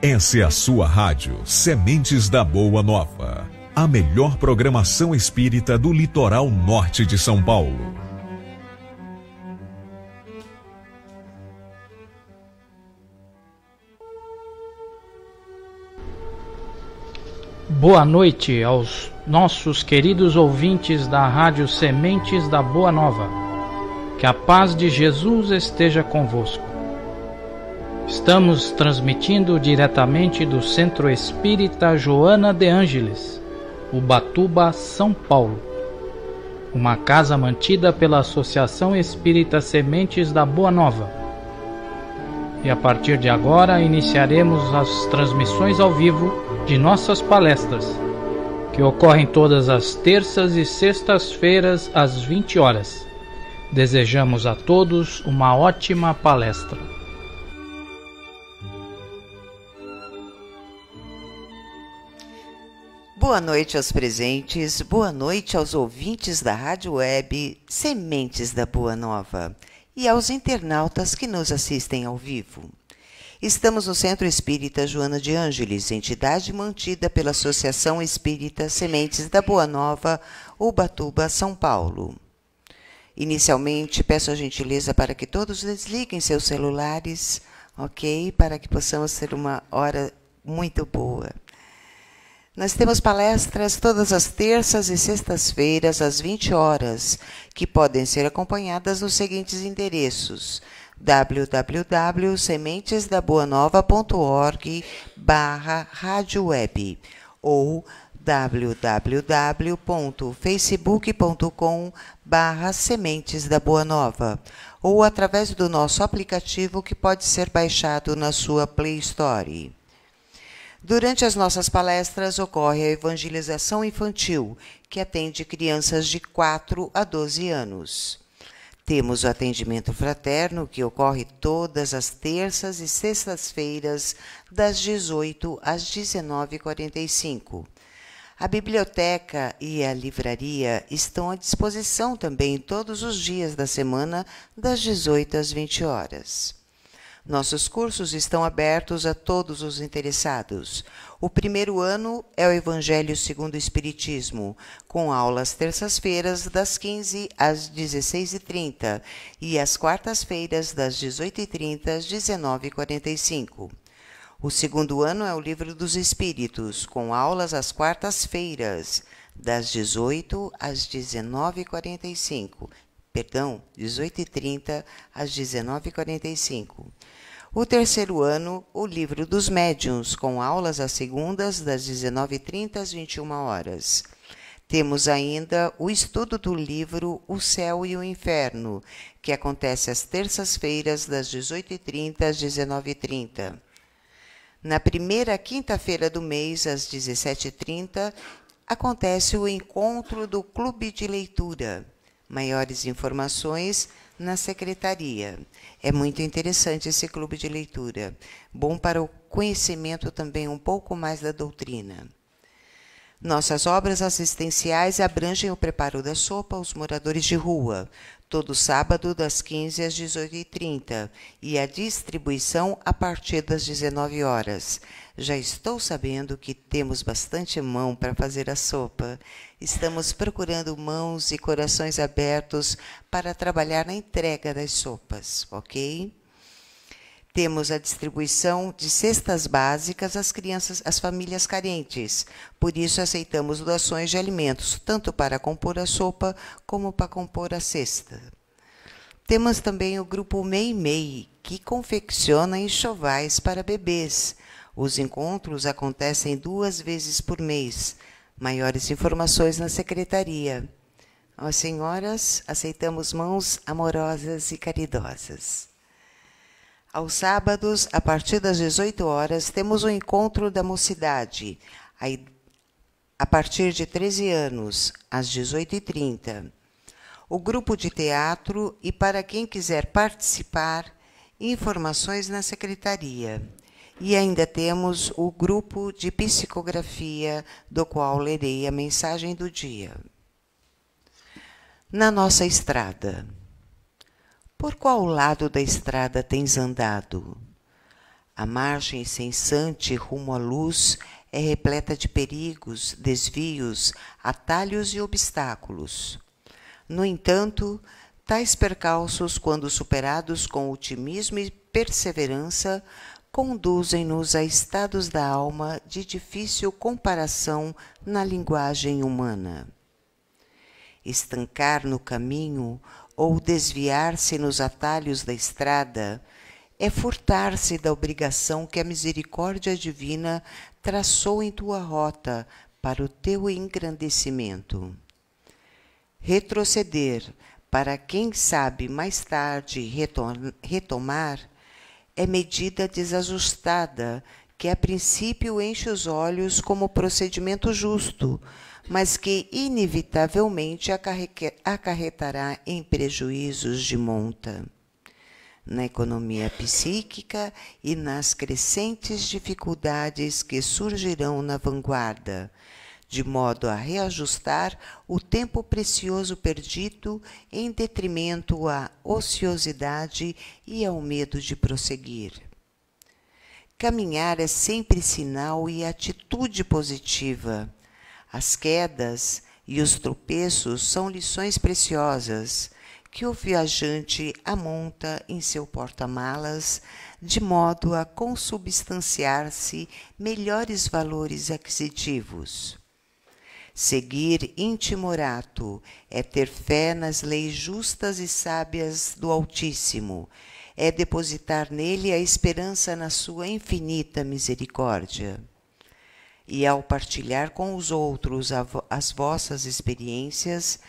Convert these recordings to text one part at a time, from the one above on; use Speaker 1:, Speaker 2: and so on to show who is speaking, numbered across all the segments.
Speaker 1: Essa é a sua rádio Sementes da Boa Nova, a melhor programação espírita do litoral norte de São Paulo. Boa noite aos nossos queridos ouvintes da rádio Sementes da Boa Nova. Que a paz de Jesus esteja convosco. Estamos transmitindo diretamente do Centro Espírita Joana de Ângeles, Ubatuba, São Paulo. Uma casa mantida pela Associação Espírita Sementes da Boa Nova. E a partir de agora iniciaremos as transmissões ao vivo
Speaker 2: de nossas palestras, que ocorrem todas as terças e sextas-feiras às 20 horas. Desejamos a todos uma ótima palestra. Boa noite aos presentes, boa noite aos ouvintes da Rádio Web Sementes da Boa Nova e aos internautas que nos assistem ao vivo. Estamos no Centro Espírita Joana de Ângeles, entidade mantida pela Associação Espírita Sementes da Boa Nova, Ubatuba, São Paulo. Inicialmente, peço a gentileza para que todos desliguem seus celulares, ok? Para que possamos ter uma hora muito boa. Nós temos palestras todas as terças e sextas-feiras, às 20 horas, que podem ser acompanhadas nos seguintes endereços www.sementesdaboanova.org barra ou www.facebook.com barra sementes da Boa Nova ou através do nosso aplicativo que pode ser baixado na sua Play Store. Durante as nossas palestras ocorre a evangelização infantil, que atende crianças de 4 a 12 anos. Temos o atendimento fraterno, que ocorre todas as terças e sextas-feiras, das 18 às 19h45. A biblioteca e a livraria estão à disposição também todos os dias da semana, das 18 às 20 horas. Nossos cursos estão abertos a todos os interessados. O primeiro ano é o Evangelho segundo o Espiritismo, com aulas terças-feiras das 15 às 16h30 e às quartas-feiras das 18h30 às 19h45. O segundo ano é o Livro dos Espíritos, com aulas às quartas-feiras, das 18 às 19h45. Perdão, 18h30 às 19h45. O terceiro ano, o livro dos médiuns, com aulas às segundas, das 19h30 às 21 horas. Temos ainda o estudo do livro O Céu e o Inferno, que acontece às terças-feiras, das 18h30 às 19h30. Na primeira quinta-feira do mês, às 17h30, acontece o encontro do Clube de Leitura. Maiores informações na secretaria. É muito interessante esse clube de leitura, bom para o conhecimento também um pouco mais da doutrina. Nossas obras assistenciais abrangem o preparo da sopa aos moradores de rua, todo sábado das 15 às 18h30 e a distribuição a partir das 19 horas. Já estou sabendo que temos bastante mão para fazer a sopa. Estamos procurando mãos e corações abertos para trabalhar na entrega das sopas, ok? Temos a distribuição de cestas básicas às crianças, às famílias carentes. Por isso aceitamos doações de alimentos, tanto para compor a sopa como para compor a cesta. Temos também o grupo Mei Mei, que confecciona enxovais para bebês. Os encontros acontecem duas vezes por mês, Maiores informações na secretaria. Ó senhoras, aceitamos mãos amorosas e caridosas. Aos sábados, a partir das 18 horas, temos o um encontro da mocidade, a partir de 13 anos, às 18h30. O grupo de teatro e para quem quiser participar, informações na secretaria. E ainda temos o grupo de psicografia, do qual lerei a mensagem do dia. Na nossa estrada. Por qual lado da estrada tens andado? A margem incessante rumo à luz é repleta de perigos, desvios, atalhos e obstáculos. No entanto, tais percalços, quando superados com otimismo e perseverança, conduzem-nos a estados da alma de difícil comparação na linguagem humana. Estancar no caminho ou desviar-se nos atalhos da estrada é furtar-se da obrigação que a misericórdia divina traçou em tua rota para o teu engrandecimento. Retroceder para quem sabe mais tarde retomar é medida desajustada, que a princípio enche os olhos como procedimento justo, mas que inevitavelmente acarretará em prejuízos de monta na economia psíquica e nas crescentes dificuldades que surgirão na vanguarda, de modo a reajustar o tempo precioso perdido em detrimento à ociosidade e ao medo de prosseguir. Caminhar é sempre sinal e atitude positiva. As quedas e os tropeços são lições preciosas que o viajante amonta em seu porta-malas, de modo a consubstanciar-se melhores valores aquisitivos. Seguir intimorato é ter fé nas leis justas e sábias do Altíssimo, é depositar nele a esperança na sua infinita misericórdia. E ao partilhar com os outros as vossas experiências,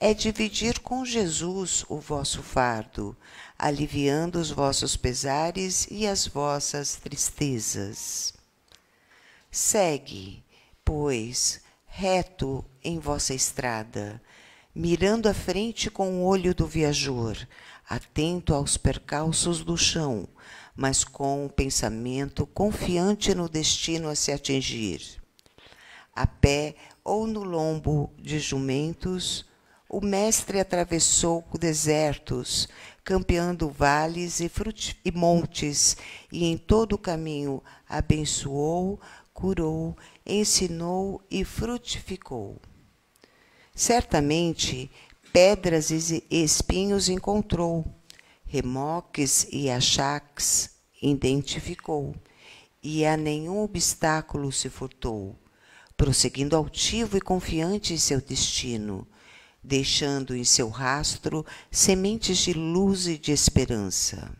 Speaker 2: é dividir com Jesus o vosso fardo, aliviando os vossos pesares e as vossas tristezas. Segue, pois, reto em vossa estrada, mirando à frente com o olho do viajor, atento aos percalços do chão, mas com o um pensamento confiante no destino a se atingir. A pé ou no lombo de jumentos, o mestre atravessou desertos, campeando vales e, e montes, e em todo o caminho abençoou, curou ensinou e frutificou. Certamente, pedras e espinhos encontrou, remoques e achaques identificou, e a nenhum obstáculo se furtou, prosseguindo altivo e confiante em seu destino, deixando em seu rastro sementes de luz e de esperança.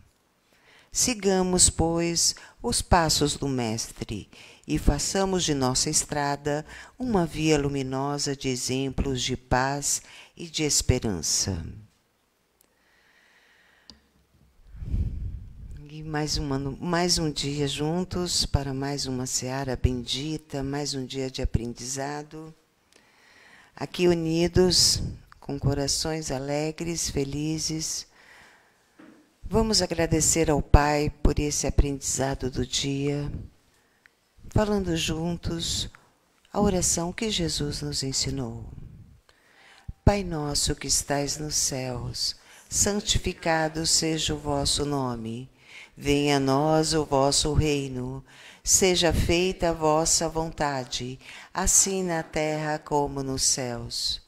Speaker 2: Sigamos, pois, os passos do Mestre e façamos de nossa estrada uma via luminosa de exemplos de paz e de esperança. E mais, mais um dia juntos para mais uma seara bendita, mais um dia de aprendizado. Aqui unidos, com corações alegres, felizes, vamos agradecer ao Pai por esse aprendizado do dia falando juntos a oração que Jesus nos ensinou. Pai nosso que estais nos céus, santificado seja o vosso nome. Venha a nós o vosso reino. Seja feita a vossa vontade, assim na terra como nos céus.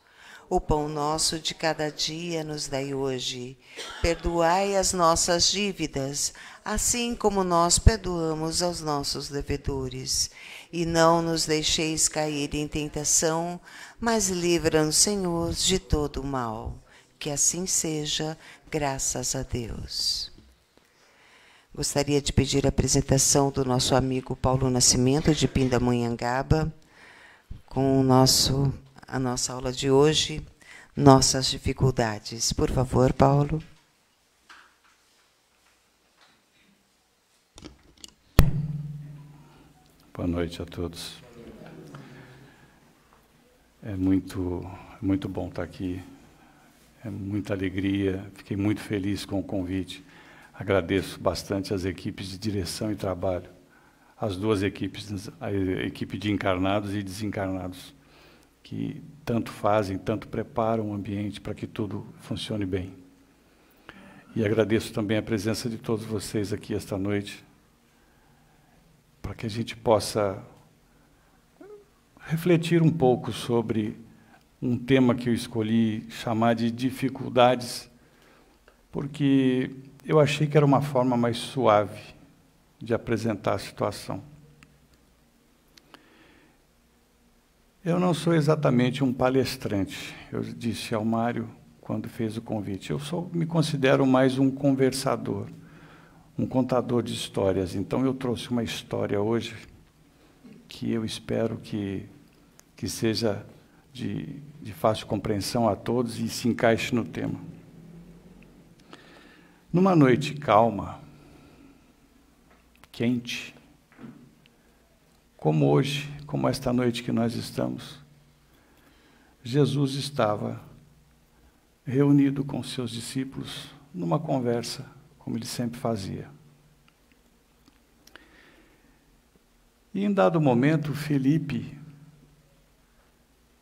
Speaker 2: O pão nosso de cada dia nos dai hoje. Perdoai as nossas dívidas, assim como nós perdoamos aos nossos devedores. E não nos deixeis cair em tentação, mas livra-nos, Senhor, de todo o mal. Que assim seja, graças a Deus. Gostaria de pedir a apresentação do nosso amigo Paulo Nascimento, de Pindamonhangaba, com o nosso, a nossa aula de hoje, Nossas Dificuldades. Por favor, Paulo.
Speaker 1: Boa noite a todos. É muito, muito bom estar aqui. É muita alegria. Fiquei muito feliz com o convite. Agradeço bastante as equipes de direção e trabalho, as duas equipes, a equipe de encarnados e desencarnados, que tanto fazem, tanto preparam o ambiente para que tudo funcione bem. E agradeço também a presença de todos vocês aqui esta noite para que a gente possa refletir um pouco sobre um tema que eu escolhi chamar de dificuldades, porque eu achei que era uma forma mais suave de apresentar a situação. Eu não sou exatamente um palestrante, eu disse ao Mário quando fez o convite. Eu sou, me considero mais um conversador um contador de histórias. Então eu trouxe uma história hoje que eu espero que, que seja de, de fácil compreensão a todos e se encaixe no tema. Numa noite calma, quente, como hoje, como esta noite que nós estamos, Jesus estava reunido com seus discípulos numa conversa como ele sempre fazia. E em dado momento, Felipe,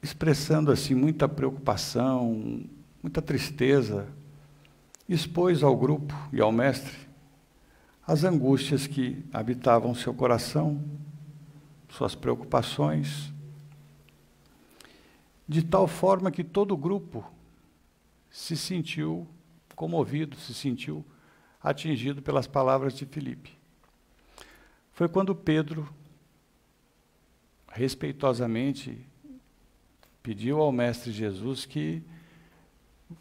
Speaker 1: expressando assim muita preocupação, muita tristeza, expôs ao grupo e ao mestre as angústias que habitavam seu coração, suas preocupações, de tal forma que todo o grupo se sentiu comovido, se sentiu atingido pelas palavras de Filipe. Foi quando Pedro, respeitosamente, pediu ao Mestre Jesus que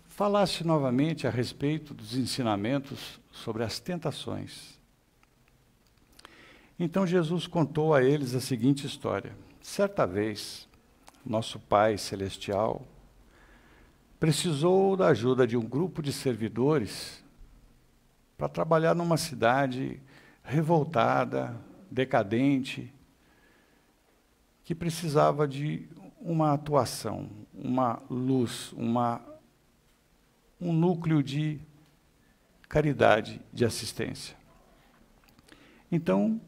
Speaker 1: falasse novamente a respeito dos ensinamentos sobre as tentações. Então Jesus contou a eles a seguinte história. Certa vez, nosso Pai Celestial precisou da ajuda de um grupo de servidores para trabalhar numa cidade revoltada, decadente, que precisava de uma atuação, uma luz, uma, um núcleo de caridade, de assistência. Então,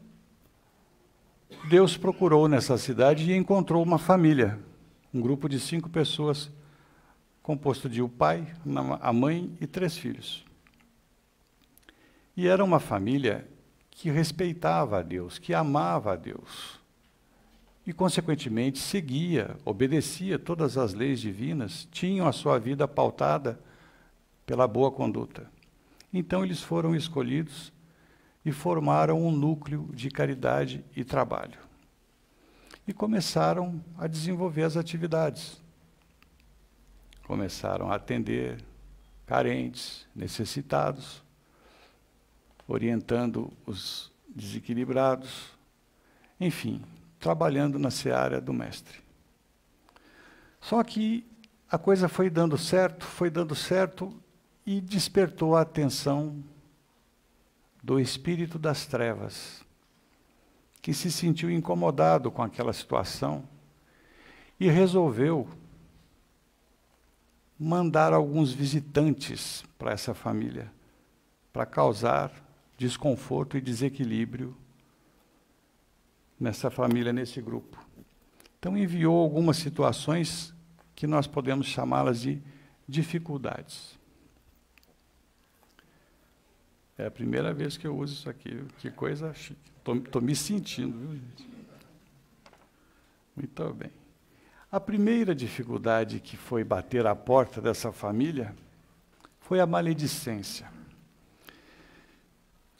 Speaker 1: Deus procurou nessa cidade e encontrou uma família, um grupo de cinco pessoas, composto de o um pai, a mãe e três filhos. E era uma família que respeitava a Deus, que amava a Deus. E, consequentemente, seguia, obedecia todas as leis divinas, tinham a sua vida pautada pela boa conduta. Então, eles foram escolhidos e formaram um núcleo de caridade e trabalho. E começaram a desenvolver as atividades. Começaram a atender carentes, necessitados, orientando os desequilibrados, enfim, trabalhando na seara do mestre. Só que a coisa foi dando certo, foi dando certo e despertou a atenção do espírito das trevas, que se sentiu incomodado com aquela situação e resolveu mandar alguns visitantes para essa família para causar desconforto e desequilíbrio nessa família, nesse grupo. Então, enviou algumas situações que nós podemos chamá-las de dificuldades. É a primeira vez que eu uso isso aqui. Que coisa chique. Estou me sentindo, viu, gente? Muito bem. A primeira dificuldade que foi bater à porta dessa família foi a maledicência.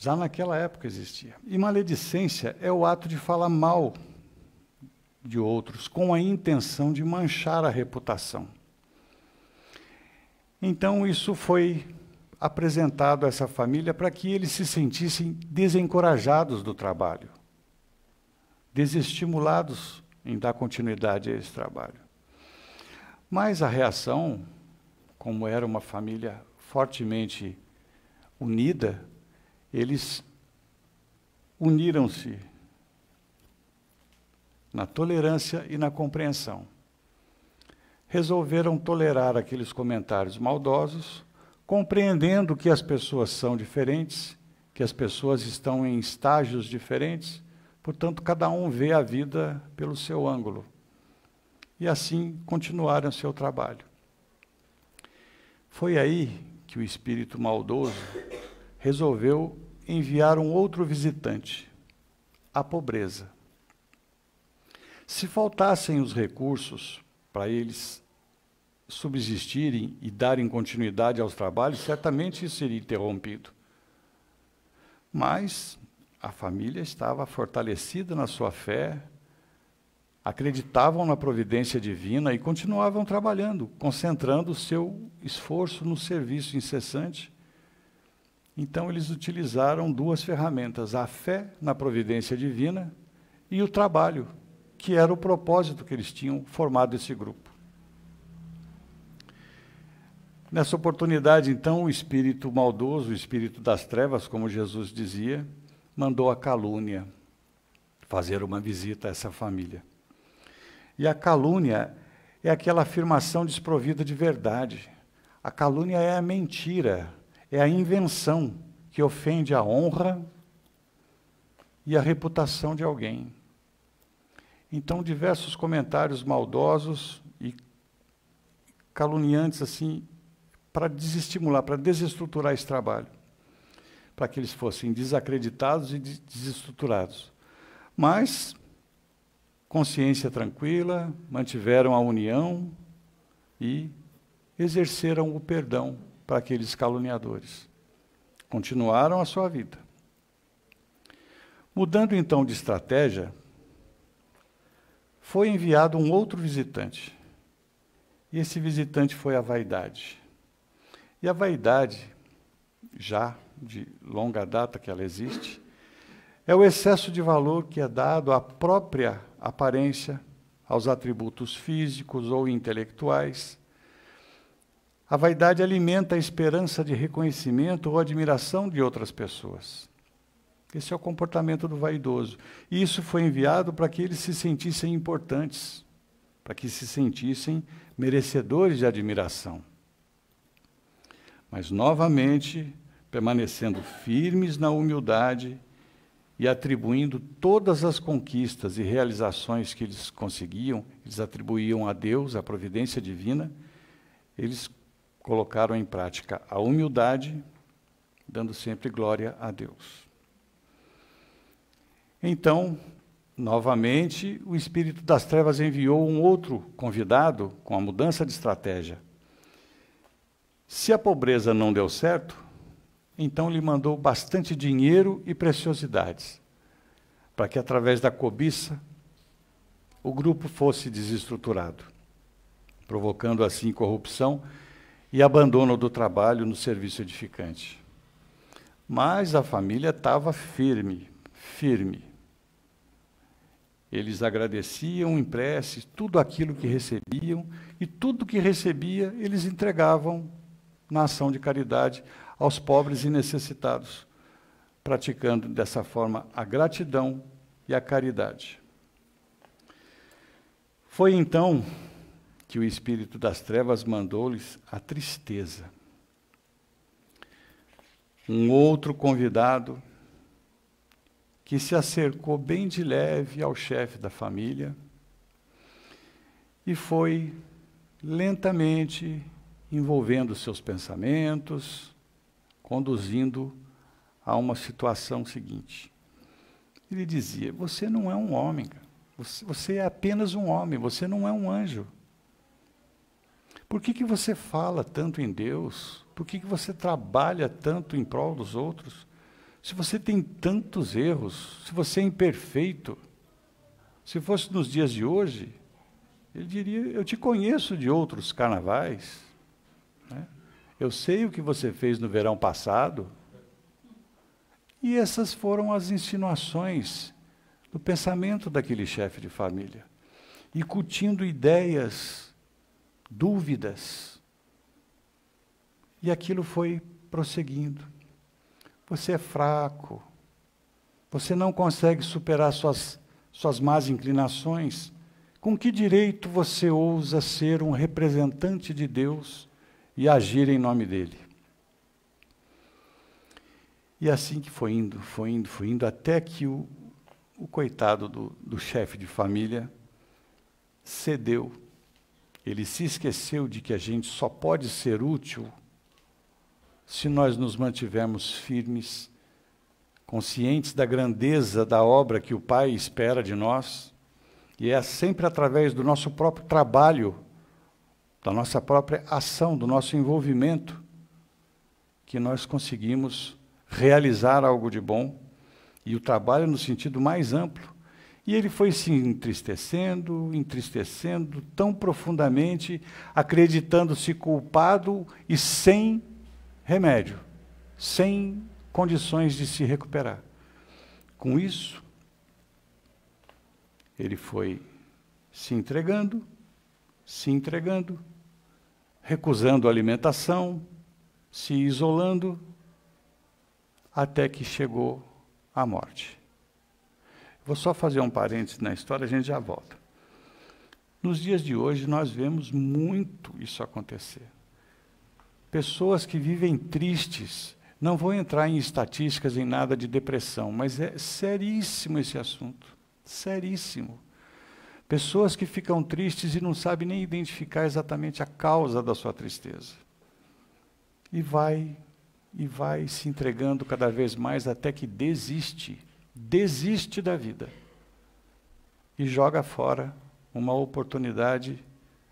Speaker 1: Já naquela época existia. E maledicência é o ato de falar mal de outros com a intenção de manchar a reputação. Então isso foi apresentado a essa família para que eles se sentissem desencorajados do trabalho, desestimulados em dar continuidade a esse trabalho. Mas a reação, como era uma família fortemente unida, eles uniram-se na tolerância e na compreensão. Resolveram tolerar aqueles comentários maldosos, compreendendo que as pessoas são diferentes, que as pessoas estão em estágios diferentes, portanto, cada um vê a vida pelo seu ângulo. E assim continuaram seu trabalho. Foi aí que o espírito maldoso resolveu enviar um outro visitante, a pobreza. Se faltassem os recursos para eles subsistirem e darem continuidade aos trabalhos, certamente isso seria interrompido. Mas a família estava fortalecida na sua fé, acreditavam na providência divina e continuavam trabalhando, concentrando o seu esforço no serviço incessante então, eles utilizaram duas ferramentas: a fé na providência divina e o trabalho, que era o propósito que eles tinham formado esse grupo. Nessa oportunidade, então, o espírito maldoso, o espírito das trevas, como Jesus dizia, mandou a calúnia fazer uma visita a essa família. E a calúnia é aquela afirmação desprovida de verdade. A calúnia é a mentira é a invenção que ofende a honra e a reputação de alguém. Então, diversos comentários maldosos e caluniantes, assim, para desestimular, para desestruturar esse trabalho, para que eles fossem desacreditados e desestruturados. Mas, consciência tranquila, mantiveram a união e exerceram o perdão para aqueles caluniadores. Continuaram a sua vida. Mudando então de estratégia, foi enviado um outro visitante. E esse visitante foi a vaidade. E a vaidade, já de longa data que ela existe, é o excesso de valor que é dado à própria aparência, aos atributos físicos ou intelectuais, a vaidade alimenta a esperança de reconhecimento ou admiração de outras pessoas. Esse é o comportamento do vaidoso. E isso foi enviado para que eles se sentissem importantes, para que se sentissem merecedores de admiração. Mas, novamente, permanecendo firmes na humildade e atribuindo todas as conquistas e realizações que eles conseguiam, eles atribuíam a Deus, à providência divina, eles colocaram em prática a humildade, dando sempre glória a Deus. Então, novamente, o espírito das trevas enviou um outro convidado com a mudança de estratégia. Se a pobreza não deu certo, então lhe mandou bastante dinheiro e preciosidades, para que através da cobiça o grupo fosse desestruturado, provocando assim corrupção e abandono do trabalho no serviço edificante. Mas a família estava firme, firme. Eles agradeciam em prece tudo aquilo que recebiam e tudo que recebia eles entregavam na ação de caridade aos pobres e necessitados, praticando dessa forma a gratidão e a caridade. Foi então que o espírito das trevas mandou-lhes a tristeza. Um outro convidado que se acercou bem de leve ao chefe da família e foi lentamente envolvendo seus pensamentos, conduzindo a uma situação seguinte. Ele dizia: Você não é um homem, você, é apenas um homem, você não é um anjo. Por que, que você fala tanto em Deus? Por que, que você trabalha tanto em prol dos outros? Se você tem tantos erros, se você é imperfeito, se fosse nos dias de hoje, ele diria: Eu te conheço de outros carnavais, né? eu sei o que você fez no verão passado. E essas foram as insinuações do pensamento daquele chefe de família. E curtindo ideias dúvidas. E aquilo foi prosseguindo. Você é fraco. Você não consegue superar suas, suas más inclinações. Com que direito você ousa ser um representante de Deus e agir em nome dele? E assim que foi indo, foi indo, foi indo, até que o, o coitado do, do chefe de família cedeu ele se esqueceu de que a gente só pode ser útil se nós nos mantivermos firmes, conscientes da grandeza da obra que o Pai espera de nós, e é sempre através do nosso próprio trabalho, da nossa própria ação, do nosso envolvimento, que nós conseguimos realizar algo de bom, e o trabalho no sentido mais amplo, e ele foi se entristecendo, entristecendo tão profundamente, acreditando-se culpado e sem remédio, sem condições de se recuperar. Com isso, ele foi se entregando, se entregando, recusando alimentação, se isolando, até que chegou à morte. Vou só fazer um parênteses na história, a gente já volta. Nos dias de hoje, nós vemos muito isso acontecer. Pessoas que vivem tristes, não vou entrar em estatísticas, em nada de depressão, mas é seríssimo esse assunto. Seríssimo. Pessoas que ficam tristes e não sabem nem identificar exatamente a causa da sua tristeza. E vai, e vai se entregando cada vez mais até que desiste desiste da vida e joga fora uma oportunidade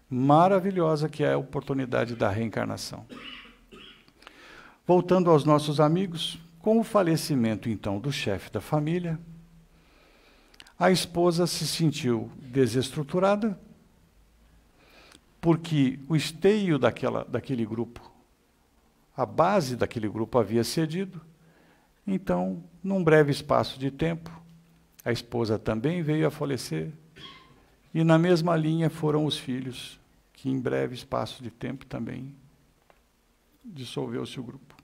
Speaker 1: maravilhosa que é a oportunidade da reencarnação. Voltando aos nossos amigos, com o falecimento então do chefe da família, a esposa se sentiu desestruturada, porque o esteio daquela, daquele grupo, a base daquele grupo havia cedido, então num breve espaço de tempo, a esposa também veio a falecer, e na mesma linha foram os filhos, que em breve espaço de tempo também dissolveu-se o grupo.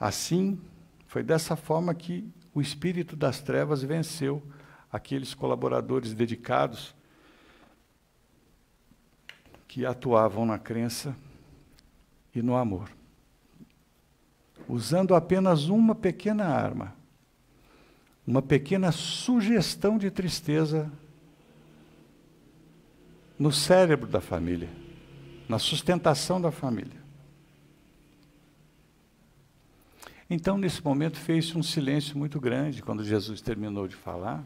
Speaker 1: Assim, foi dessa forma que o espírito das trevas venceu aqueles colaboradores dedicados que atuavam na crença e no amor usando apenas uma pequena arma, uma pequena sugestão de tristeza no cérebro da família, na sustentação da família. Então, nesse momento, fez-se um silêncio muito grande. Quando Jesus terminou de falar,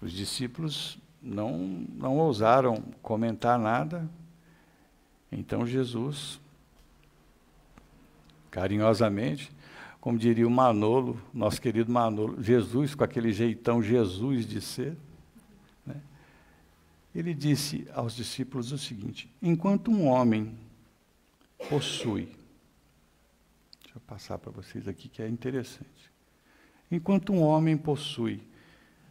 Speaker 1: os discípulos não, não ousaram comentar nada. Então, Jesus carinhosamente, como diria o Manolo, nosso querido Manolo, Jesus, com aquele jeitão Jesus de ser, né? ele disse aos discípulos o seguinte: enquanto um homem possui, deixa eu passar para vocês aqui que é interessante, enquanto um homem possui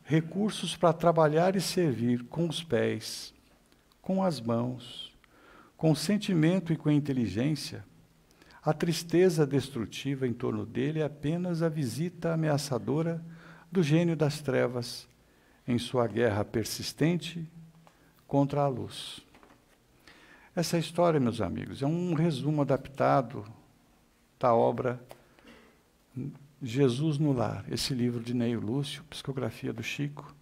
Speaker 1: recursos para trabalhar e servir com os pés, com as mãos, com sentimento e com inteligência, a tristeza destrutiva em torno dele é apenas a visita ameaçadora do gênio das trevas em sua guerra persistente contra a luz. Essa é história, meus amigos, é um resumo adaptado da obra Jesus no Lar, esse livro de Neio Lúcio, Psicografia do Chico,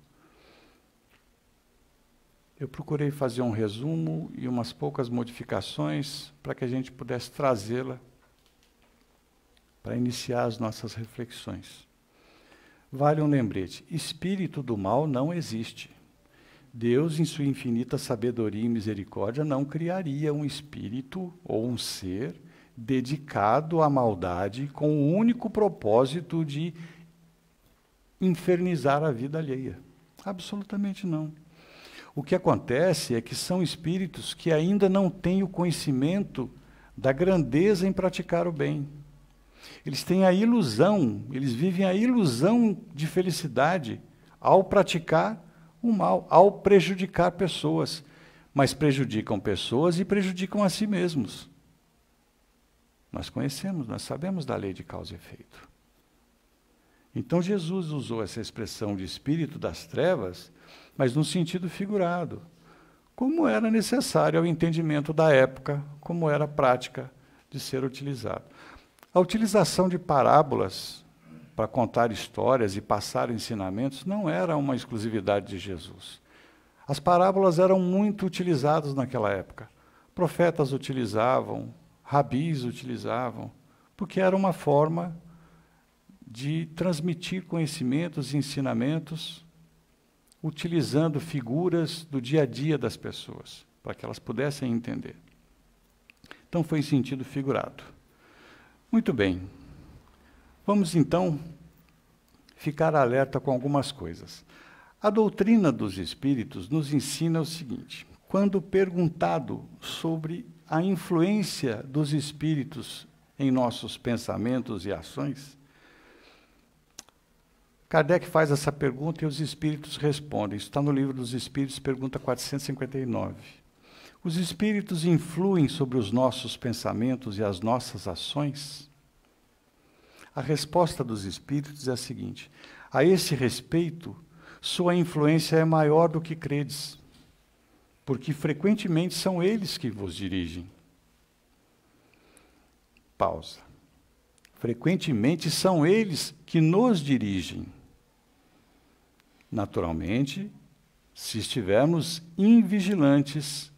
Speaker 1: eu procurei fazer um resumo e umas poucas modificações para que a gente pudesse trazê-la para iniciar as nossas reflexões. Vale um lembrete: espírito do mal não existe. Deus, em sua infinita sabedoria e misericórdia, não criaria um espírito ou um ser dedicado à maldade com o único propósito de infernizar a vida alheia. Absolutamente não. O que acontece é que são espíritos que ainda não têm o conhecimento da grandeza em praticar o bem. Eles têm a ilusão, eles vivem a ilusão de felicidade ao praticar o mal, ao prejudicar pessoas. Mas prejudicam pessoas e prejudicam a si mesmos. Nós conhecemos, nós sabemos da lei de causa e efeito. Então Jesus usou essa expressão de espírito das trevas mas no sentido figurado, como era necessário ao entendimento da época, como era a prática de ser utilizado. A utilização de parábolas para contar histórias e passar ensinamentos não era uma exclusividade de Jesus. As parábolas eram muito utilizadas naquela época. Profetas utilizavam, rabis utilizavam, porque era uma forma de transmitir conhecimentos e ensinamentos utilizando figuras do dia a dia das pessoas, para que elas pudessem entender. Então foi em sentido figurado. Muito bem. Vamos então ficar alerta com algumas coisas. A doutrina dos espíritos nos ensina o seguinte: quando perguntado sobre a influência dos espíritos em nossos pensamentos e ações, Kardec faz essa pergunta e os espíritos respondem. Isso está no livro dos Espíritos, pergunta 459. Os espíritos influem sobre os nossos pensamentos e as nossas ações? A resposta dos espíritos é a seguinte: a esse respeito, sua influência é maior do que credes, porque frequentemente são eles que vos dirigem. Pausa. Frequentemente são eles que nos dirigem. Naturalmente, se estivermos invigilantes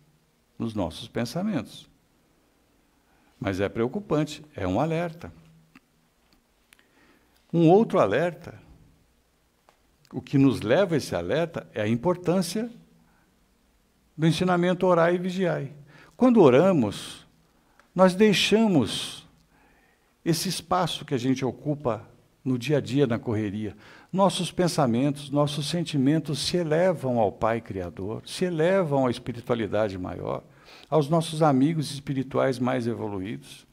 Speaker 1: nos nossos pensamentos. Mas é preocupante, é um alerta. Um outro alerta, o que nos leva a esse alerta é a importância do ensinamento orar e vigiai. Quando oramos, nós deixamos esse espaço que a gente ocupa no dia a dia, na correria. Nossos pensamentos, nossos sentimentos se elevam ao Pai Criador, se elevam à espiritualidade maior, aos nossos amigos espirituais mais evoluídos.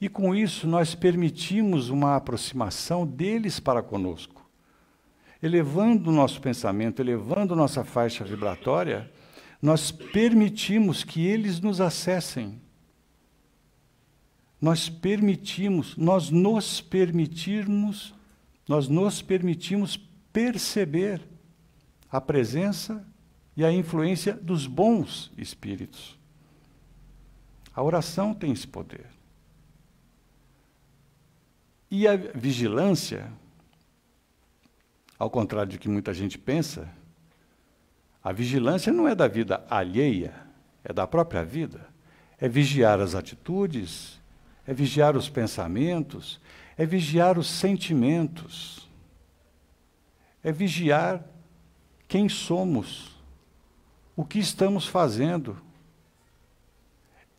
Speaker 1: E com isso nós permitimos uma aproximação deles para conosco. Elevando o nosso pensamento, elevando nossa faixa vibratória, nós permitimos que eles nos acessem nós permitimos, nós nos permitirmos, nós nos permitimos perceber a presença e a influência dos bons espíritos. A oração tem esse poder. E a vigilância, ao contrário do que muita gente pensa, a vigilância não é da vida alheia, é da própria vida. É vigiar as atitudes, é vigiar os pensamentos, é vigiar os sentimentos, é vigiar quem somos, o que estamos fazendo.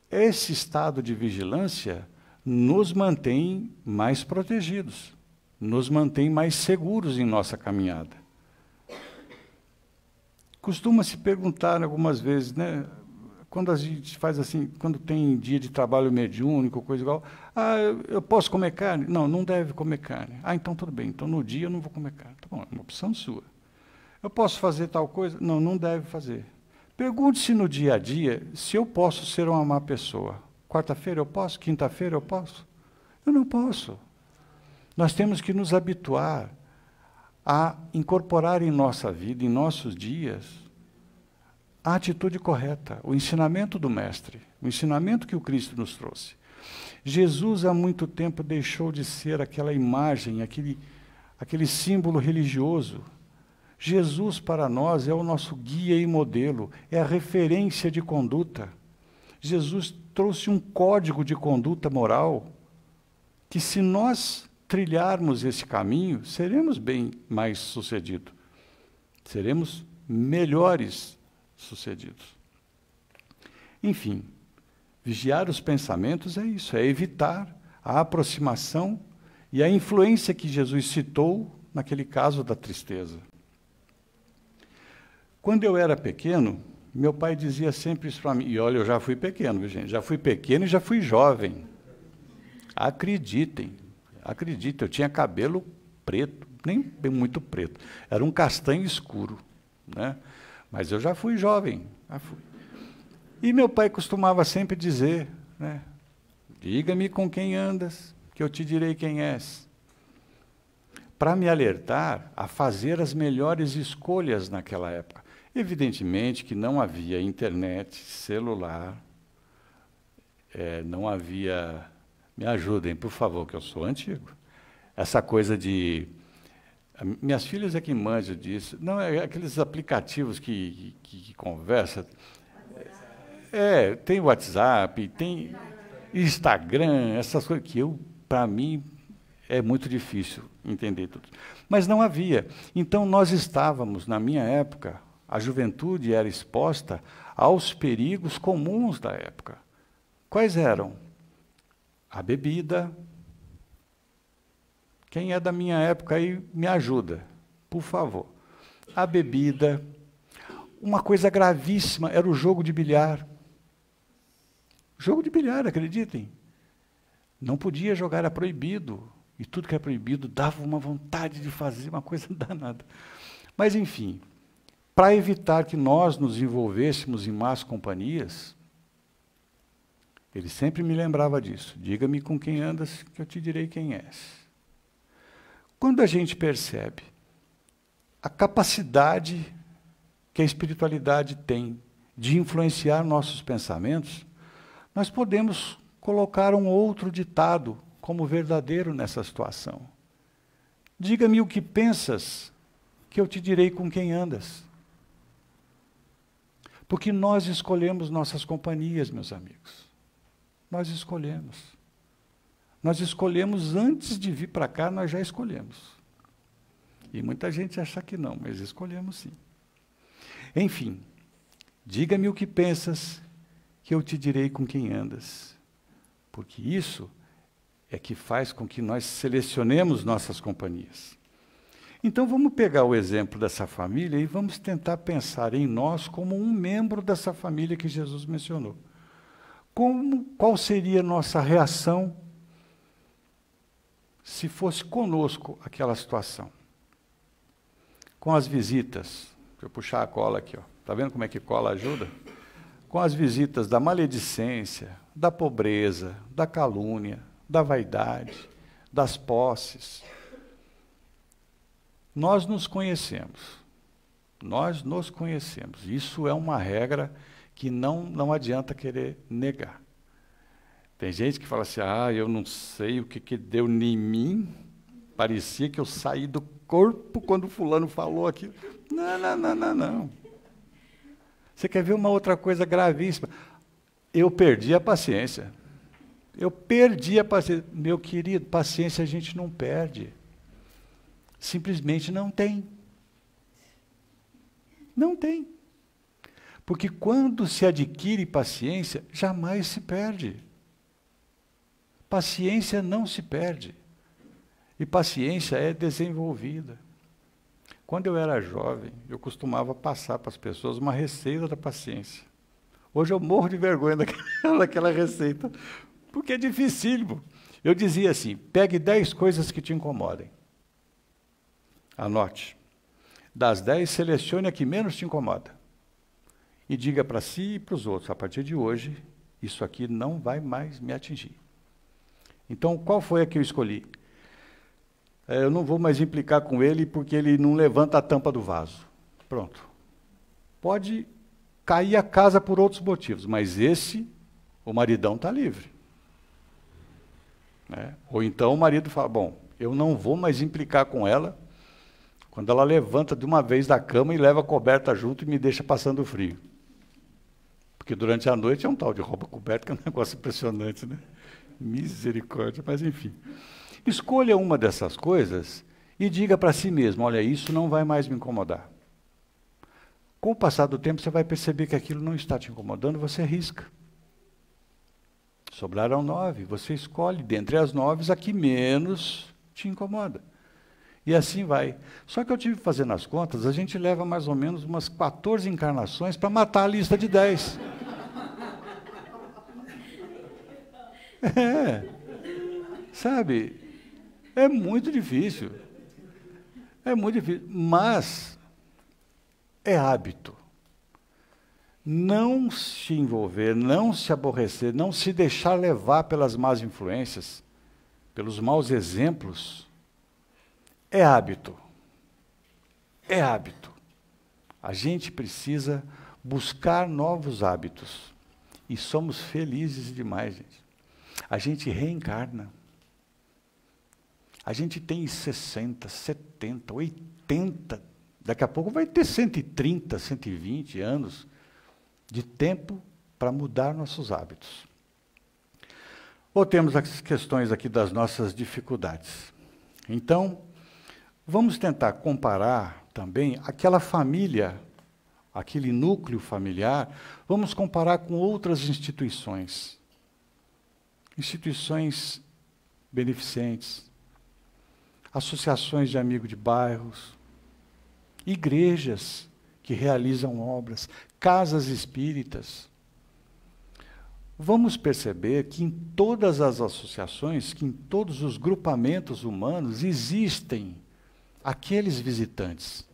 Speaker 1: Esse estado de vigilância nos mantém mais protegidos, nos mantém mais seguros em nossa caminhada. Costuma se perguntar algumas vezes, né? Quando a gente faz assim, quando tem dia de trabalho mediúnico, coisa igual, ah, eu posso comer carne? Não, não deve comer carne. Ah, então tudo bem, então no dia eu não vou comer carne. Tá bom, é uma opção sua. Eu posso fazer tal coisa? Não, não deve fazer. Pergunte-se no dia a dia se eu posso ser uma má pessoa. Quarta-feira eu posso? Quinta-feira eu posso? Eu não posso. Nós temos que nos habituar a incorporar em nossa vida, em nossos dias, a atitude correta, o ensinamento do Mestre, o ensinamento que o Cristo nos trouxe. Jesus há muito tempo deixou de ser aquela imagem, aquele, aquele símbolo religioso. Jesus para nós é o nosso guia e modelo, é a referência de conduta. Jesus trouxe um código de conduta moral que, se nós trilharmos esse caminho, seremos bem mais sucedidos, seremos melhores sucedidos. Enfim, vigiar os pensamentos é isso, é evitar a aproximação e a influência que Jesus citou naquele caso da tristeza. Quando eu era pequeno, meu pai dizia sempre isso para mim. E olha, eu já fui pequeno, gente? Já fui pequeno e já fui jovem. Acreditem, acreditem, eu tinha cabelo preto, nem muito preto, era um castanho escuro, né? Mas eu já fui jovem, já fui. E meu pai costumava sempre dizer, né? Diga-me com quem andas, que eu te direi quem és. Para me alertar a fazer as melhores escolhas naquela época. Evidentemente que não havia internet, celular, é, não havia. Me ajudem, por favor, que eu sou antigo. Essa coisa de minhas filhas é que manjam disso. Não, é aqueles aplicativos que, que, que conversa. É, tem WhatsApp, tem Instagram, essas coisas que eu, para mim, é muito difícil entender tudo. Mas não havia. Então nós estávamos, na minha época, a juventude era exposta aos perigos comuns da época. Quais eram? A bebida, quem é da minha época aí me ajuda, por favor. A bebida. Uma coisa gravíssima era o jogo de bilhar. Jogo de bilhar, acreditem. Não podia jogar, era proibido. E tudo que é proibido dava uma vontade de fazer uma coisa danada. Mas, enfim, para evitar que nós nos envolvêssemos em más companhias, ele sempre me lembrava disso. Diga-me com quem andas, que eu te direi quem és. Quando a gente percebe a capacidade que a espiritualidade tem de influenciar nossos pensamentos, nós podemos colocar um outro ditado como verdadeiro nessa situação. Diga-me o que pensas, que eu te direi com quem andas. Porque nós escolhemos nossas companhias, meus amigos. Nós escolhemos. Nós escolhemos antes de vir para cá, nós já escolhemos. E muita gente acha que não, mas escolhemos sim. Enfim, diga-me o que pensas, que eu te direi com quem andas. Porque isso é que faz com que nós selecionemos nossas companhias. Então vamos pegar o exemplo dessa família e vamos tentar pensar em nós como um membro dessa família que Jesus mencionou. Como, qual seria a nossa reação se fosse conosco aquela situação. Com as visitas, deixa eu puxar a cola aqui, ó. Tá vendo como é que cola ajuda? Com as visitas da maledicência, da pobreza, da calúnia, da vaidade, das posses. Nós nos conhecemos. Nós nos conhecemos. Isso é uma regra que não, não adianta querer negar. Tem gente que fala assim: ah, eu não sei o que, que deu em mim. Parecia que eu saí do corpo quando Fulano falou aquilo. Não, não, não, não, não. Você quer ver uma outra coisa gravíssima? Eu perdi a paciência. Eu perdi a paciência. Meu querido, paciência a gente não perde. Simplesmente não tem. Não tem. Porque quando se adquire paciência, jamais se perde. Paciência não se perde. E paciência é desenvolvida. Quando eu era jovem, eu costumava passar para as pessoas uma receita da paciência. Hoje eu morro de vergonha daquela, receita, porque é dificílimo. Eu dizia assim: pegue dez coisas que te incomodem. Anote. Das dez, selecione a que menos te incomoda. E diga para si e para os outros: a partir de hoje, isso aqui não vai mais me atingir. Então, qual foi a que eu escolhi? É, eu não vou mais implicar com ele porque ele não levanta a tampa do vaso. Pronto. Pode cair a casa por outros motivos, mas esse, o maridão está livre. Né? Ou então o marido fala: Bom, eu não vou mais implicar com ela quando ela levanta de uma vez da cama e leva a coberta junto e me deixa passando frio. Porque durante a noite é um tal de roupa coberta que é um negócio impressionante, né? Misericórdia, mas enfim. Escolha uma dessas coisas e diga para si mesmo: olha, isso não vai mais me incomodar. Com o passar do tempo, você vai perceber que aquilo não está te incomodando, você arrisca. Sobraram nove, você escolhe dentre as nove a que menos te incomoda. E assim vai. Só que eu tive fazendo as contas, a gente leva mais ou menos umas 14 encarnações para matar a lista de 10. É. Sabe? É muito difícil. É muito difícil. Mas é hábito. Não se envolver, não se aborrecer, não se deixar levar pelas más influências, pelos maus exemplos, é hábito. É hábito. A gente precisa buscar novos hábitos. E somos felizes demais, gente. A gente reencarna. A gente tem 60, 70, 80, daqui a pouco vai ter 130, 120 anos de tempo para mudar nossos hábitos. Ou temos as questões aqui das nossas dificuldades. Então, vamos tentar comparar também aquela família, aquele núcleo familiar, vamos comparar com outras instituições instituições beneficentes, associações de amigo de bairros, igrejas que realizam obras, casas espíritas. Vamos perceber que em todas as associações, que em todos os grupamentos humanos existem aqueles visitantes.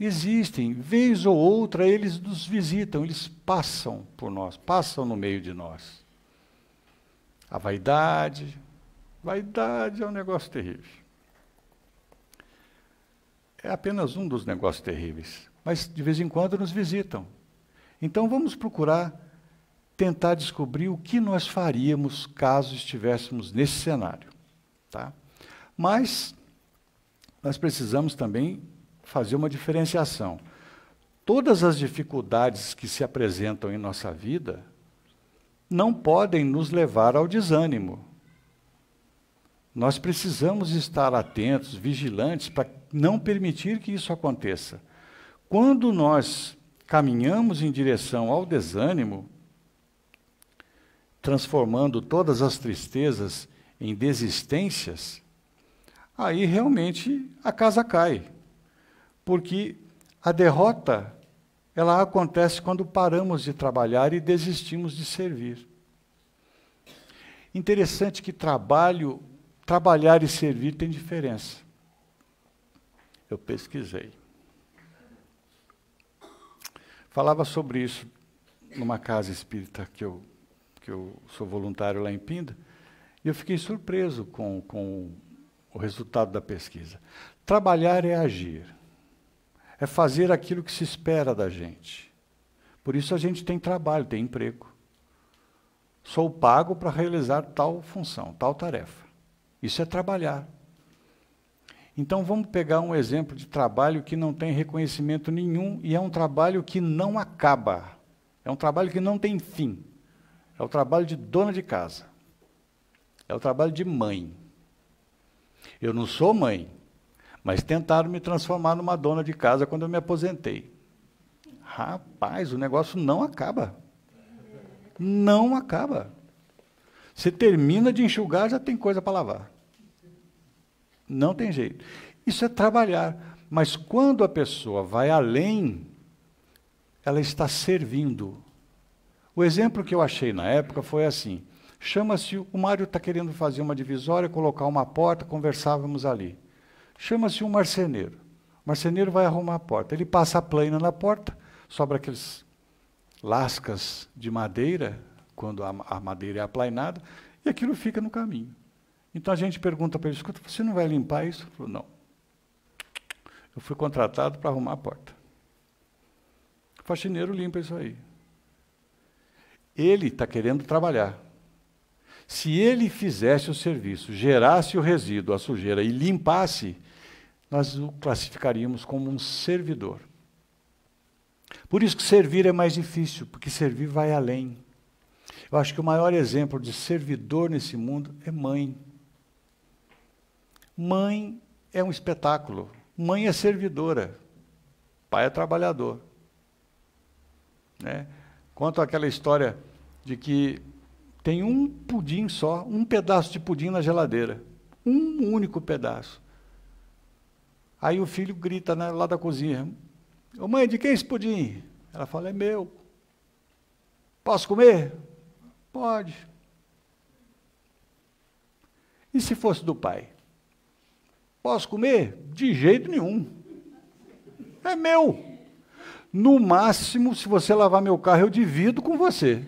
Speaker 1: Existem, vez ou outra eles nos visitam, eles passam por nós, passam no meio de nós. A vaidade. Vaidade é um negócio terrível. É apenas um dos negócios terríveis, mas de vez em quando nos visitam. Então vamos procurar tentar descobrir o que nós faríamos caso estivéssemos nesse cenário, tá? Mas nós precisamos também fazer uma diferenciação. Todas as dificuldades que se apresentam em nossa vida, não podem nos levar ao desânimo. Nós precisamos estar atentos, vigilantes, para não permitir que isso aconteça. Quando nós caminhamos em direção ao desânimo, transformando todas as tristezas em desistências, aí realmente a casa cai. Porque a derrota ela acontece quando paramos de trabalhar e desistimos de servir. Interessante que trabalho, trabalhar e servir tem diferença. Eu pesquisei. Falava sobre isso numa casa espírita que eu, que eu sou voluntário lá em Pinda, e eu fiquei surpreso com, com o resultado da pesquisa. Trabalhar é agir é fazer aquilo que se espera da gente. Por isso a gente tem trabalho, tem emprego. Sou pago para realizar tal função, tal tarefa. Isso é trabalhar. Então vamos pegar um exemplo de trabalho que não tem reconhecimento nenhum e é um trabalho que não acaba. É um trabalho que não tem fim. É o trabalho de dona de casa. É o trabalho de mãe. Eu não sou mãe, mas tentaram me transformar numa dona de casa quando eu me aposentei. Rapaz, o negócio não acaba. Não acaba. Você termina de enxugar, já tem coisa para lavar. Não tem jeito. Isso é trabalhar. Mas quando a pessoa vai além, ela está servindo. O exemplo que eu achei na época foi assim: chama-se, o Mário está querendo fazer uma divisória, colocar uma porta, conversávamos ali. Chama-se um marceneiro. O marceneiro vai arrumar a porta. Ele passa a plaina na porta, sobra aqueles lascas de madeira, quando a, a madeira é aplainada, e aquilo fica no caminho. Então a gente pergunta para ele, escuta, você não vai limpar isso? Ele falou, não. Eu fui contratado para arrumar a porta. O faxineiro limpa isso aí. Ele está querendo trabalhar. Se ele fizesse o serviço, gerasse o resíduo, a sujeira, e limpasse, nós o classificaríamos como um servidor. Por isso que servir é mais difícil, porque servir vai além. Eu acho que o maior exemplo de servidor nesse mundo é mãe. Mãe é um espetáculo. Mãe é servidora. Pai é trabalhador. Né? Quanto àquela história de que tem um pudim só, um pedaço de pudim na geladeira. Um único pedaço. Aí o filho grita né, lá da cozinha: Ô mãe, de quem é esse pudim? Ela fala: É meu. Posso comer? Pode. E se fosse do pai? Posso comer? De jeito nenhum. É meu. No máximo, se você lavar meu carro, eu divido com você.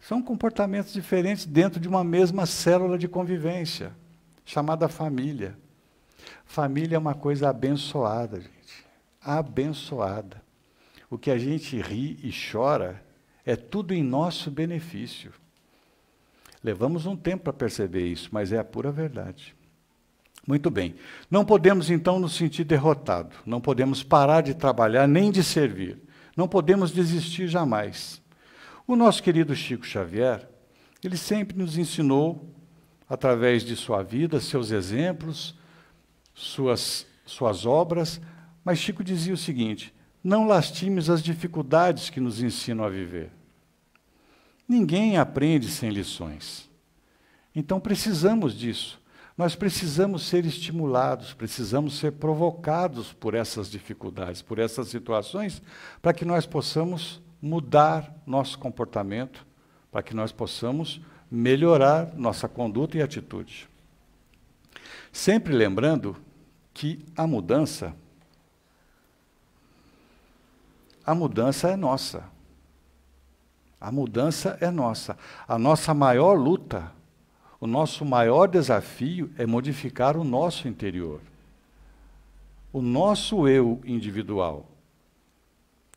Speaker 1: São comportamentos diferentes dentro de uma mesma célula de convivência chamada família. Família é uma coisa abençoada, gente. Abençoada. O que a gente ri e chora é tudo em nosso benefício. Levamos um tempo para perceber isso, mas é a pura verdade. Muito bem. Não podemos então nos sentir derrotado, não podemos parar de trabalhar nem de servir, não podemos desistir jamais. O nosso querido Chico Xavier, ele sempre nos ensinou através de sua vida, seus exemplos, suas, suas obras. Mas Chico dizia o seguinte: não lastimes as dificuldades que nos ensinam a viver. Ninguém aprende sem lições. Então precisamos disso. Nós precisamos ser estimulados, precisamos ser provocados por essas dificuldades, por essas situações, para que nós possamos mudar nosso comportamento, para que nós possamos melhorar nossa conduta e atitude. Sempre lembrando que a mudança a mudança é nossa. A mudança é nossa. A nossa maior luta, o nosso maior desafio é modificar o nosso interior. O nosso eu individual.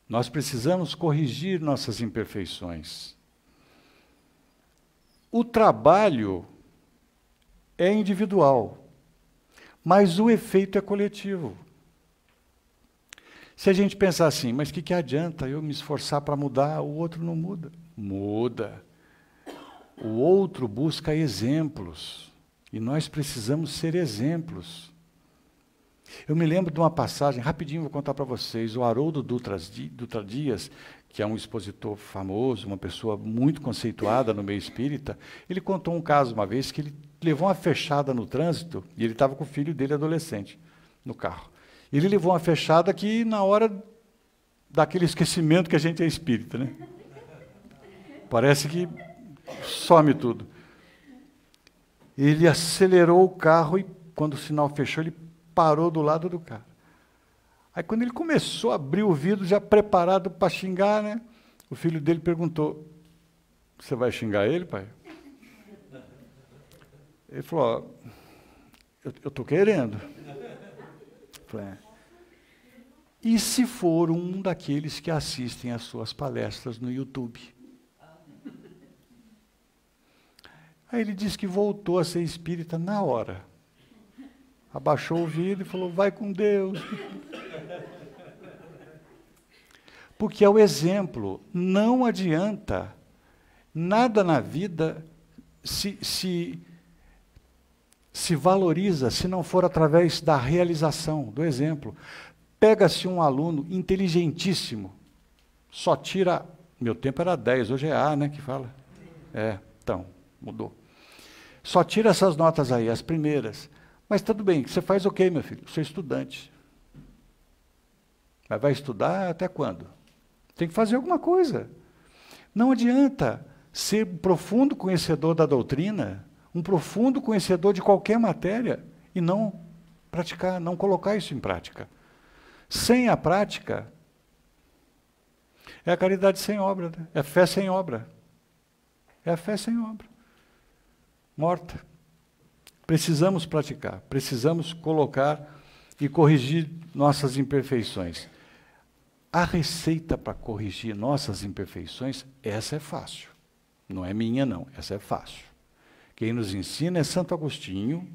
Speaker 1: Nós precisamos corrigir nossas imperfeições o trabalho é individual, mas o efeito é coletivo. Se a gente pensar assim, mas o que, que adianta eu me esforçar para mudar, o outro não muda? Muda. O outro busca exemplos, e nós precisamos ser exemplos. Eu me lembro de uma passagem, rapidinho vou contar para vocês. O Haroldo Dutra Dias que é um expositor famoso, uma pessoa muito conceituada no meio espírita, ele contou um caso uma vez que ele levou uma fechada no trânsito e ele estava com o filho dele adolescente no carro. Ele levou uma fechada que na hora daquele esquecimento que a gente é espírita, né? Parece que some tudo. Ele acelerou o carro e quando o sinal fechou, ele parou do lado do carro. Aí quando ele começou a abrir o vidro, já preparado para xingar, né? O filho dele perguntou: Você vai xingar ele, pai? Ele falou: eu, estou tô querendo. falei, é. E se for um daqueles que assistem às suas palestras no YouTube? Aí ele disse que voltou a ser espírita na hora. Abaixou o vidro e falou: Vai com Deus. Porque é o exemplo. Não adianta nada na vida se, se, se valoriza se não for através da realização, do exemplo. Pega-se um aluno inteligentíssimo, só tira. Meu tempo era 10, hoje é A, né? Que fala. É, então, mudou. Só tira essas notas aí, as primeiras. Mas tudo bem, você faz o okay, quê, meu filho? Sou estudante. Mas vai estudar até quando? Tem que fazer alguma coisa. Não adianta ser um profundo conhecedor da doutrina, um profundo conhecedor de qualquer matéria, e não praticar, não colocar isso em prática. Sem a prática, é a caridade sem obra, né? é a fé sem obra. É a fé sem obra. Morta. Precisamos praticar, precisamos colocar e corrigir nossas imperfeições. A receita para corrigir nossas imperfeições, essa é fácil. Não é minha, não, essa é fácil. Quem nos ensina é Santo Agostinho,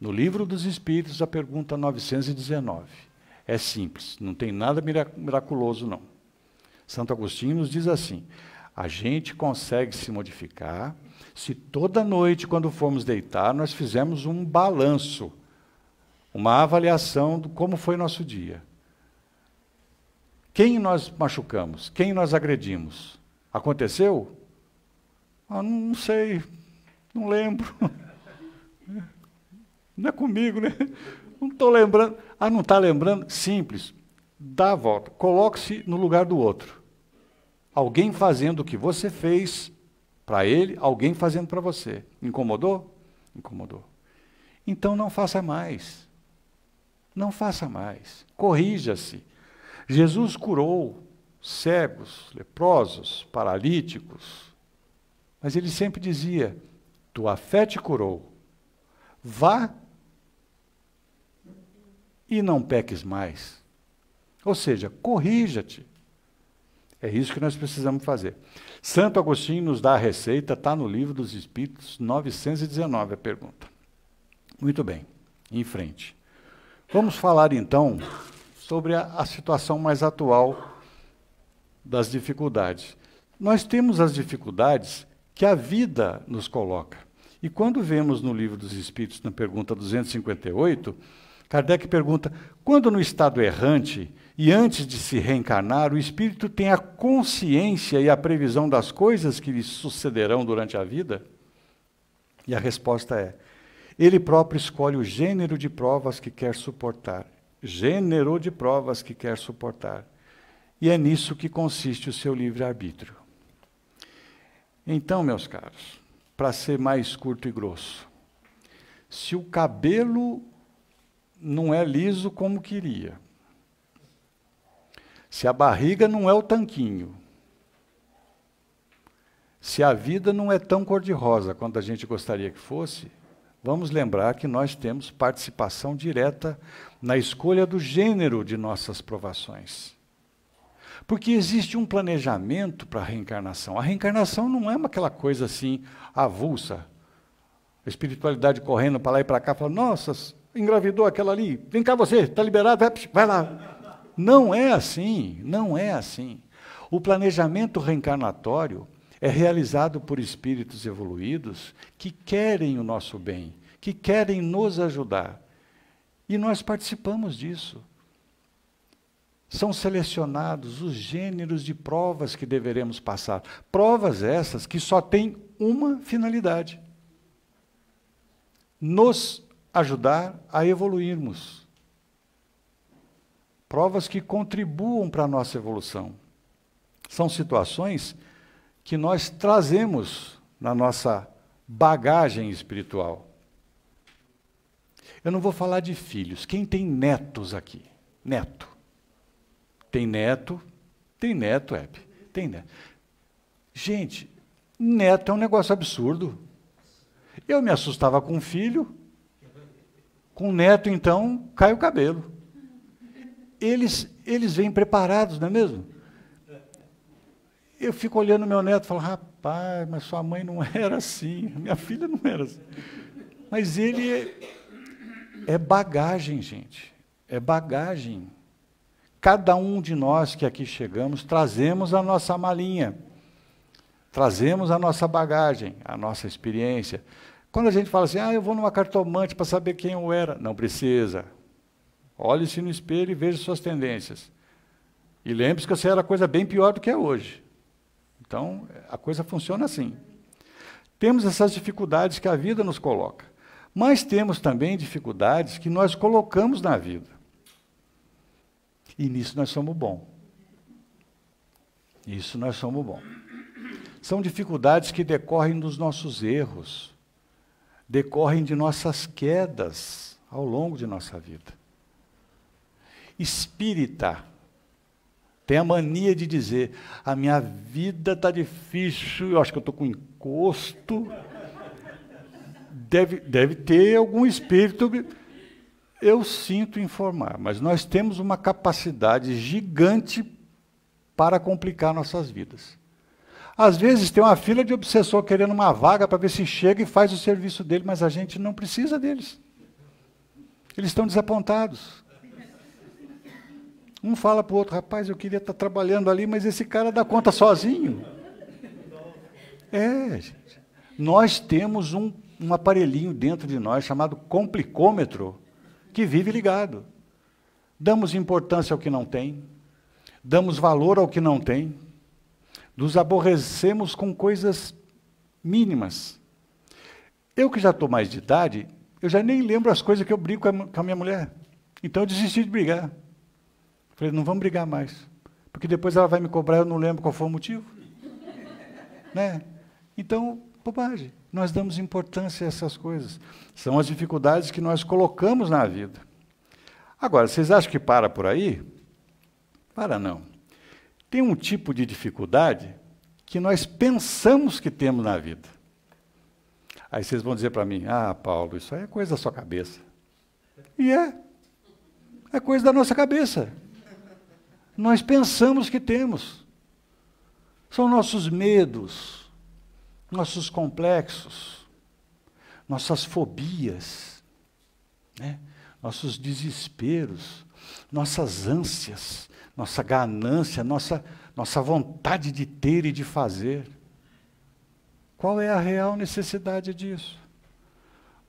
Speaker 1: no Livro dos Espíritos, a pergunta 919. É simples, não tem nada miraculoso, não. Santo Agostinho nos diz assim: a gente consegue se modificar se toda noite, quando formos deitar, nós fizermos um balanço, uma avaliação de como foi nosso dia. Quem nós machucamos? Quem nós agredimos? Aconteceu? Ah, não sei, não lembro. Não é comigo, né? Não estou lembrando. Ah, não está lembrando? Simples. Dá a volta. Coloque-se no lugar do outro. Alguém fazendo o que você fez para ele, alguém fazendo para você. Incomodou? Incomodou. Então não faça mais. Não faça mais. Corrija-se. Jesus curou cegos, leprosos, paralíticos, mas ele sempre dizia: tua fé te curou, vá e não peques mais. Ou seja, corrija-te. É isso que nós precisamos fazer. Santo Agostinho nos dá a receita, está no livro dos Espíritos, 919 a pergunta. Muito bem, em frente. Vamos falar então sobre a, a situação mais atual das dificuldades. Nós temos as dificuldades que a vida nos coloca. E quando vemos no Livro dos Espíritos, na pergunta 258, Kardec pergunta: quando no estado errante e antes de se reencarnar, o espírito tem a consciência e a previsão das coisas que lhe sucederão durante a vida? E a resposta é: ele próprio escolhe o gênero de provas que quer suportar gênero de provas que quer suportar. E é nisso que consiste o seu livre-arbítrio. Então, meus caros, para ser mais curto e grosso, se o cabelo não é liso como queria, se a barriga não é o tanquinho, se a vida não é tão cor-de-rosa quanto a gente gostaria que fosse, vamos lembrar que nós temos participação direta na escolha do gênero de nossas provações. Porque existe um planejamento para a reencarnação. A reencarnação não é aquela coisa assim avulsa. A espiritualidade correndo para lá e para cá, falando: nossa, engravidou aquela ali, vem cá você, está liberado, vai lá. Não é assim, não é assim. O planejamento reencarnatório é realizado por espíritos evoluídos que querem o nosso bem, que querem nos ajudar. E nós participamos disso. São selecionados os gêneros de provas que deveremos passar. Provas essas que só têm uma finalidade: nos ajudar a evoluirmos. Provas que contribuam para a nossa evolução. São situações que nós trazemos na nossa bagagem espiritual. Eu não vou falar de filhos. Quem tem netos aqui? Neto. Tem neto? Tem neto, Hebe. Tem neto. Gente, neto é um negócio absurdo. Eu me assustava com filho. Com neto, então, cai o cabelo. Eles, eles vêm preparados, não é mesmo? Eu fico olhando meu neto e falo, rapaz, mas sua mãe não era assim, minha filha não era assim. Mas ele é é bagagem, gente. É bagagem. Cada um de nós que aqui chegamos trazemos a nossa malinha, trazemos a nossa bagagem, a nossa experiência. Quando a gente fala assim, ah, eu vou numa cartomante para saber quem eu era, não precisa. Olhe-se no espelho e veja suas tendências. E lembre-se que você era coisa bem pior do que é hoje. Então, a coisa funciona assim. Temos essas dificuldades que a vida nos coloca. Mas temos também dificuldades que nós colocamos na vida. E nisso nós somos bom. Isso nós somos bom. São dificuldades que decorrem dos nossos erros, decorrem de nossas quedas ao longo de nossa vida. Espírita tem a mania de dizer: a minha vida está difícil, eu acho que eu estou com encosto deve, deve ter algum espírito. Eu sinto informar, mas nós temos uma capacidade gigante para complicar nossas vidas. Às vezes tem uma fila de obsessor querendo uma vaga para ver se chega e faz o serviço dele, mas a gente não precisa deles. Eles estão desapontados. Um fala para o outro, rapaz, eu queria estar tá trabalhando ali, mas esse cara dá conta sozinho. É, gente. Nós temos um um aparelhinho dentro de nós chamado complicômetro, que vive ligado. Damos importância ao que não tem, damos valor ao que não tem, nos aborrecemos com coisas mínimas. Eu que já estou mais de idade, eu já nem lembro as coisas que eu brigo com a minha mulher. Então eu desisti de brigar. Falei, não vamos brigar mais. Porque depois ela vai me cobrar, eu não lembro qual foi o motivo. né? Então, bobagem nós damos importância a essas coisas. São as dificuldades que nós colocamos na vida. Agora, vocês acham que para por aí? Para não. Tem um tipo de dificuldade que nós pensamos que temos na vida. Aí vocês vão dizer para mim: Ah, Paulo, isso aí é coisa da sua cabeça. E é. É coisa da nossa cabeça. Nós pensamos que temos. São nossos medos, nossos complexos, nossas fobias, né? nossos desesperos, nossas ânsias, nossa ganância, nossa, nossa vontade de ter e de fazer. Qual é a real necessidade disso?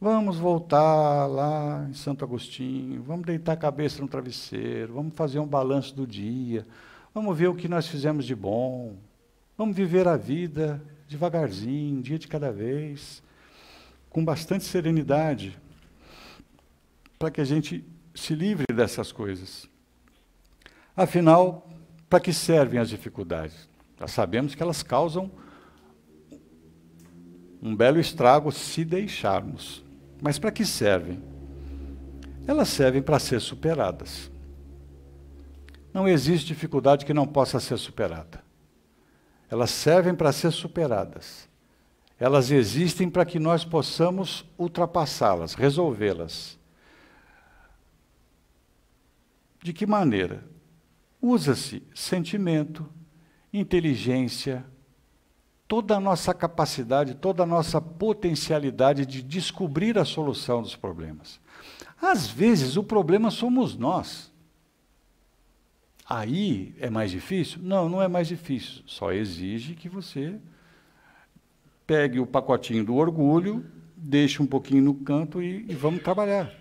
Speaker 1: Vamos voltar lá em Santo Agostinho, vamos deitar a cabeça no travesseiro, vamos fazer um balanço do dia, vamos ver o que nós fizemos de bom, vamos viver a vida devagarzinho, um dia de cada vez, com bastante serenidade, para que a gente se livre dessas coisas. Afinal, para que servem as dificuldades? Já sabemos que elas causam um belo estrago se deixarmos. Mas para que servem? Elas servem para ser superadas. Não existe dificuldade que não possa ser superada. Elas servem para ser superadas. Elas existem para que nós possamos ultrapassá-las, resolvê-las. De que maneira? Usa-se sentimento, inteligência, toda a nossa capacidade, toda a nossa potencialidade de descobrir a solução dos problemas. Às vezes, o problema somos nós. Aí é mais difícil? Não, não é mais difícil. Só exige que você pegue o pacotinho do orgulho, deixe um pouquinho no canto e, e vamos trabalhar.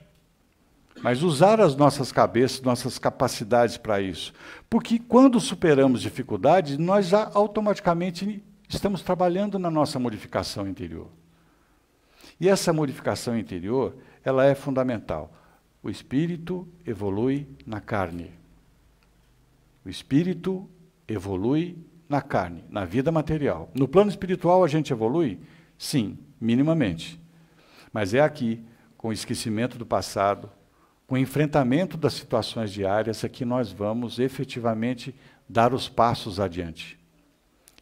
Speaker 1: Mas usar as nossas cabeças, nossas capacidades para isso. Porque quando superamos dificuldades, nós já automaticamente estamos trabalhando na nossa modificação interior. E essa modificação interior, ela é fundamental. O espírito evolui na carne. O espírito evolui na carne, na vida material. No plano espiritual a gente evolui? Sim, minimamente. Mas é aqui, com o esquecimento do passado, com o enfrentamento das situações diárias, é que nós vamos efetivamente dar os passos adiante.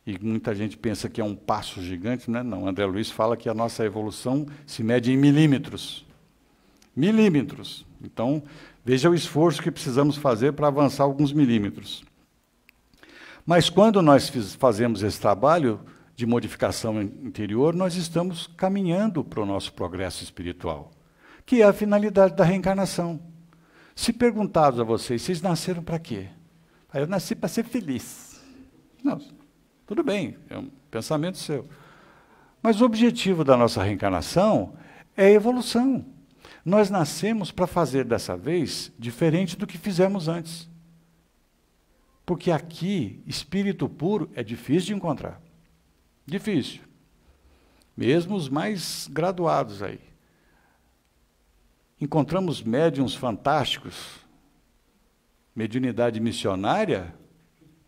Speaker 1: E muita gente pensa que é um passo gigante, não é? Não. André Luiz fala que a nossa evolução se mede em milímetros. Milímetros. Então, Veja o esforço que precisamos fazer para avançar alguns milímetros. Mas quando nós fazemos esse trabalho de modificação interior, nós estamos caminhando para o nosso progresso espiritual, que é a finalidade da reencarnação. Se perguntados a vocês, vocês nasceram para quê? Eu nasci para ser feliz. Não, tudo bem, é um pensamento seu. Mas o objetivo da nossa reencarnação é evolução. Nós nascemos para fazer dessa vez diferente do que fizemos antes. Porque aqui, espírito puro é difícil de encontrar. Difícil. Mesmo os mais graduados aí. Encontramos médiums fantásticos, mediunidade missionária,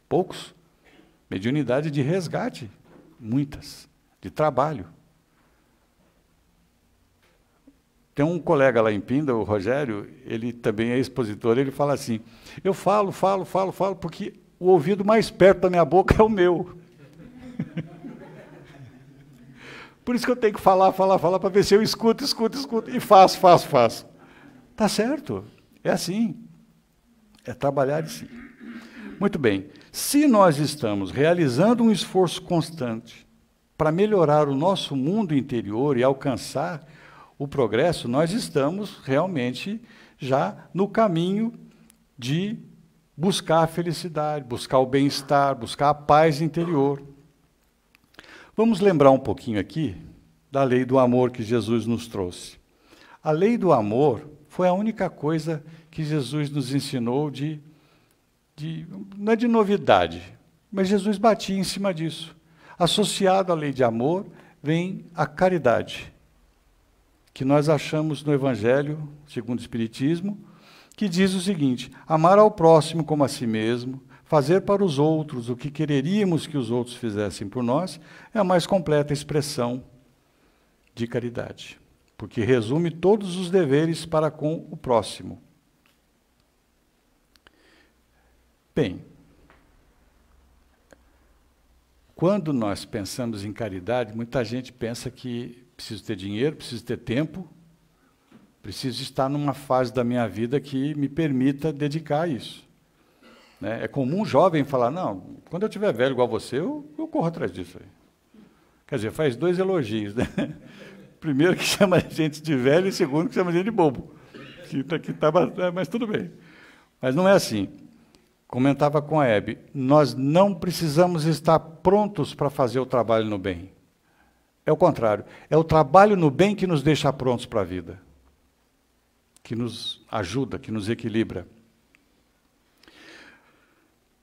Speaker 1: poucos. Mediunidade de resgate, muitas. De trabalho, Tem um colega lá em Pinda, o Rogério, ele também é expositor, ele fala assim: eu falo, falo, falo, falo, porque o ouvido mais perto da minha boca é o meu. Por isso que eu tenho que falar, falar, falar, para ver se eu escuto, escuto, escuto, e faço, faço, faço. Tá certo. É assim. É trabalhar de si. Muito bem. Se nós estamos realizando um esforço constante para melhorar o nosso mundo interior e alcançar o progresso, nós estamos realmente já no caminho de buscar a felicidade, buscar o bem-estar, buscar a paz interior. Vamos lembrar um pouquinho aqui da lei do amor que Jesus nos trouxe. A lei do amor foi a única coisa que Jesus nos ensinou de, de não é de novidade, mas Jesus batia em cima disso. Associado à lei de amor vem a caridade que nós achamos no Evangelho, segundo o Espiritismo, que diz o seguinte: amar ao próximo como a si mesmo, fazer para os outros o que quereríamos que os outros fizessem por nós, é a mais completa expressão de caridade, porque resume todos os deveres para com o próximo. Bem, quando nós pensamos em caridade, muita gente pensa que preciso ter dinheiro, preciso ter tempo, preciso estar numa fase da minha vida que me permita dedicar a isso. Né? É comum um jovem falar: não, quando eu tiver velho igual você, eu, eu corro atrás disso aí. Quer dizer, faz dois elogios, né? Primeiro que chama a gente de velho e segundo que chama a gente de bobo. Que tá, que tá, é, mas tudo bem. Mas não é assim. Comentava com a Hebe, nós não precisamos estar prontos para fazer o trabalho no bem. É o contrário. É o trabalho no bem que nos deixa prontos para a vida, que nos ajuda, que nos equilibra.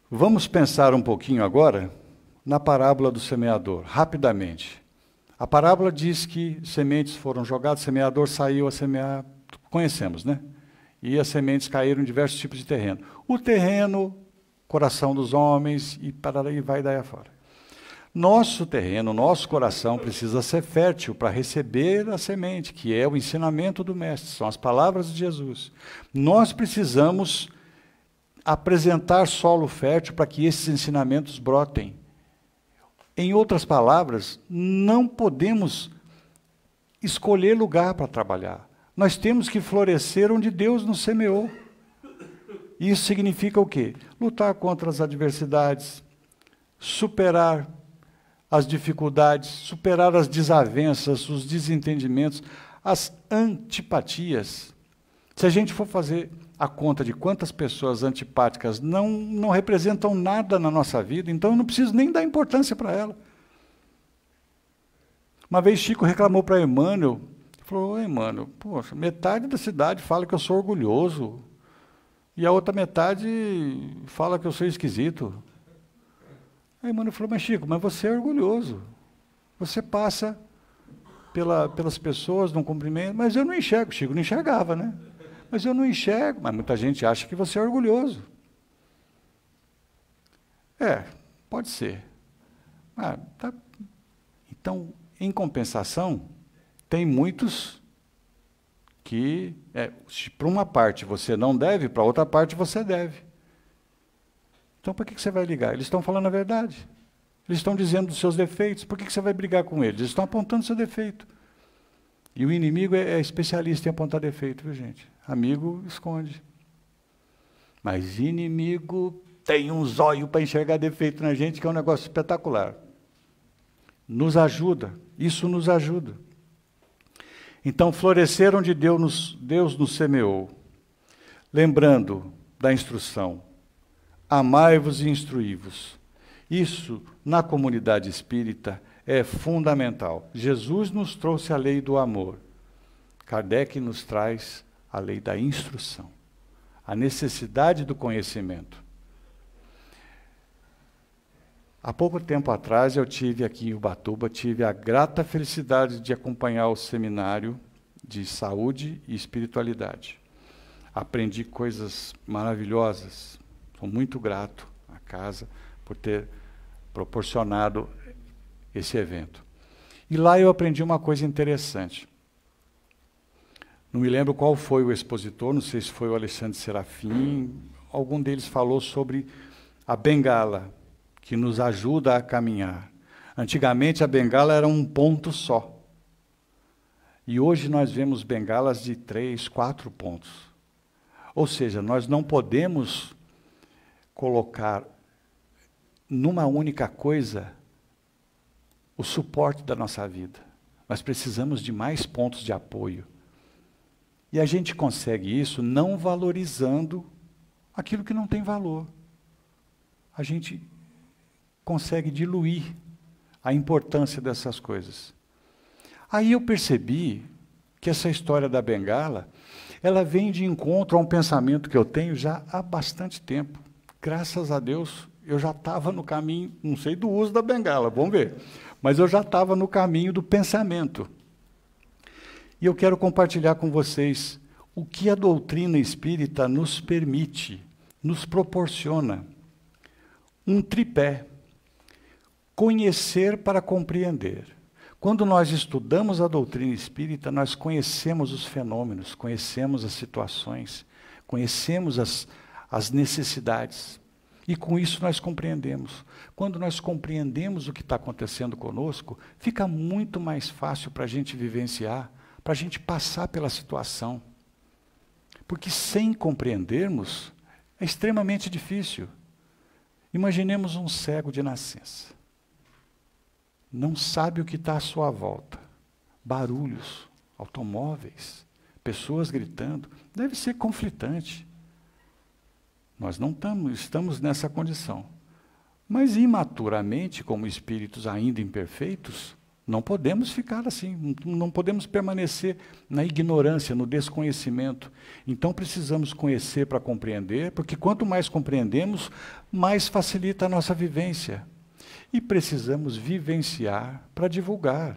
Speaker 1: Vamos pensar um pouquinho agora na parábola do semeador, rapidamente. A parábola diz que sementes foram jogadas, o semeador saiu a semear, conhecemos, né? E as sementes caíram em diversos tipos de terreno. O terreno, coração dos homens, e para aí vai daí afora. Nosso terreno, nosso coração precisa ser fértil para receber a semente, que é o ensinamento do Mestre, são as palavras de Jesus. Nós precisamos apresentar solo fértil para que esses ensinamentos brotem. Em outras palavras, não podemos escolher lugar para trabalhar. Nós temos que florescer onde Deus nos semeou. Isso significa o quê? Lutar contra as adversidades, superar as dificuldades, superar as desavenças, os desentendimentos, as antipatias. Se a gente for fazer a conta de quantas pessoas antipáticas não, não representam nada na nossa vida, então eu não preciso nem dar importância para ela. Uma vez Chico reclamou para Emmanuel, falou, Emmanuel, poxa, metade da cidade fala que eu sou orgulhoso, e a outra metade fala que eu sou esquisito. Aí Emmanuel falou, mas Chico, mas você é orgulhoso. Você passa pela, pelas pessoas, não cumprimento, mas eu não enxergo, Chico, não enxergava, né? Mas eu não enxergo, mas muita gente acha que você é orgulhoso. É, pode ser. Ah, tá. Então, em compensação, tem muitos que, é, para uma parte você não deve, para outra parte você deve. Então, para que você vai ligar? Eles estão falando a verdade. Eles estão dizendo os seus defeitos. Por que você vai brigar com eles? Eles estão apontando seu defeito. E o inimigo é, é especialista em apontar defeito, viu, gente? Amigo esconde. Mas inimigo tem um zóio para enxergar defeito na gente, que é um negócio espetacular. Nos ajuda, isso nos ajuda. Então floresceram onde Deus nos, Deus nos semeou, lembrando da instrução amai-vos e instruí-vos. Isso, na comunidade espírita, é fundamental. Jesus nos trouxe a lei do amor. Kardec nos traz a lei da instrução, a necessidade do conhecimento. Há pouco tempo atrás eu tive aqui em Ubatuba, tive a grata felicidade de acompanhar o seminário de saúde e espiritualidade. Aprendi coisas maravilhosas. Sou muito grato à casa por ter proporcionado esse evento. E lá eu aprendi uma coisa interessante. Não me lembro qual foi o expositor, não sei se foi o Alexandre Serafim, algum deles falou sobre a bengala, que nos ajuda a caminhar. Antigamente a bengala era um ponto só. E hoje nós vemos bengalas de três, quatro pontos. Ou seja, nós não podemos colocar numa única coisa o suporte da nossa vida. Mas precisamos de mais pontos de apoio. E a gente consegue isso não valorizando aquilo que não tem valor. A gente consegue diluir a importância dessas coisas. Aí eu percebi que essa história da bengala, ela vem de encontro a um pensamento que eu tenho já há bastante tempo graças a Deus, eu já estava no caminho, não sei do uso da bengala, vamos ver, mas eu já estava no caminho do pensamento. E eu quero compartilhar com vocês o que a doutrina espírita nos permite, nos proporciona. Um tripé: conhecer para compreender. Quando nós estudamos a doutrina espírita, nós conhecemos os fenômenos, conhecemos as situações, conhecemos as, as necessidades. E com isso nós compreendemos. Quando nós compreendemos o que está acontecendo conosco, fica muito mais fácil para a gente vivenciar, para a gente passar pela situação. Porque sem compreendermos, é extremamente difícil. Imaginemos um cego de nascença. Não sabe o que está à sua volta. Barulhos, automóveis, pessoas gritando. Deve ser conflitante. Nós não tamo, estamos nessa condição. Mas imaturamente, como espíritos ainda imperfeitos, não podemos ficar assim, não podemos permanecer na ignorância, no desconhecimento. Então precisamos conhecer para compreender, porque quanto mais compreendemos, mais facilita a nossa vivência. E precisamos vivenciar para divulgar,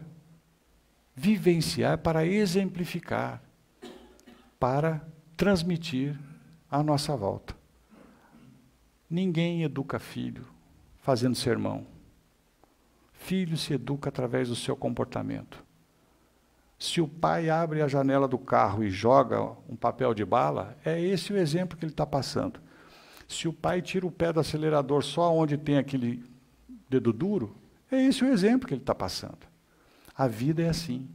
Speaker 1: vivenciar para exemplificar, para transmitir à nossa volta. Ninguém educa filho fazendo sermão. Filho se educa através do seu comportamento. Se o pai abre a janela do carro e joga um papel de bala, é esse o exemplo que ele está passando. Se o pai tira o pé do acelerador só onde tem aquele dedo duro, é esse o exemplo que ele está passando. A vida é assim.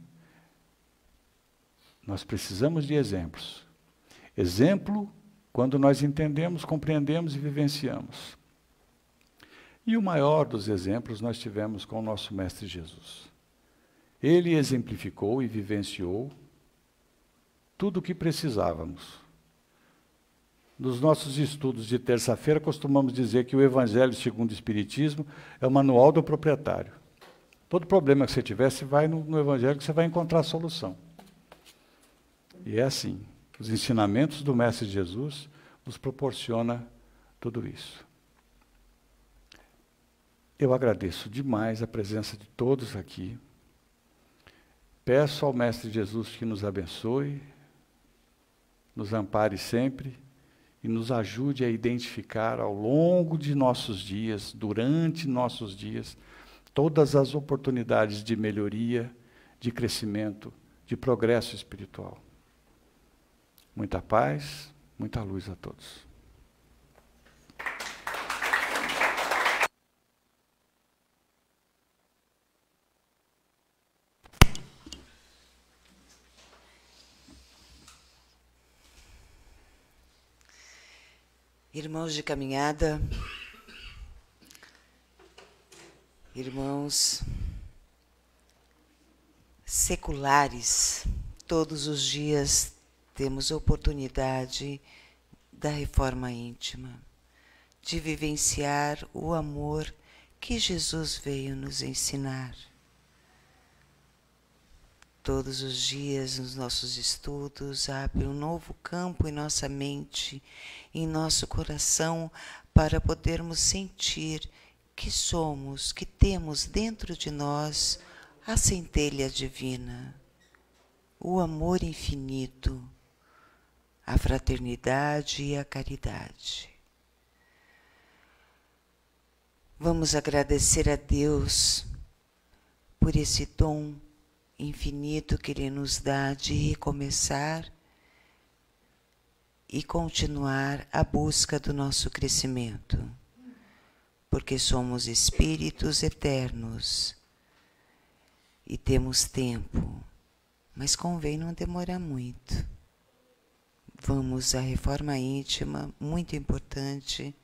Speaker 1: Nós precisamos de exemplos. Exemplo quando nós entendemos, compreendemos e vivenciamos. E o maior dos exemplos nós tivemos com o nosso Mestre Jesus. Ele exemplificou e vivenciou tudo o que precisávamos. Nos nossos estudos de terça-feira, costumamos dizer que o Evangelho segundo o Espiritismo é o manual do proprietário. Todo problema que você tiver, você vai no, no Evangelho que você vai encontrar a solução. E é assim. Os ensinamentos do Mestre Jesus nos proporciona tudo isso. Eu agradeço demais a presença de todos aqui. Peço ao Mestre Jesus que nos abençoe, nos ampare sempre e nos ajude a identificar ao longo de nossos dias, durante nossos dias, todas as oportunidades de melhoria, de crescimento, de progresso espiritual. Muita paz, muita luz a todos.
Speaker 2: Irmãos de caminhada, irmãos seculares, todos os dias temos oportunidade da reforma íntima, de vivenciar o amor que Jesus veio nos ensinar. Todos os dias nos nossos estudos abre um novo campo em nossa mente, em nosso coração, para podermos sentir que somos, que temos dentro de nós a centelha divina, o amor infinito a fraternidade e a caridade. Vamos agradecer a Deus por esse dom infinito que Ele nos dá de recomeçar e continuar a busca do nosso crescimento, porque somos espíritos eternos e temos tempo, mas convém não demorar muito vamos à reforma íntima, muito importante.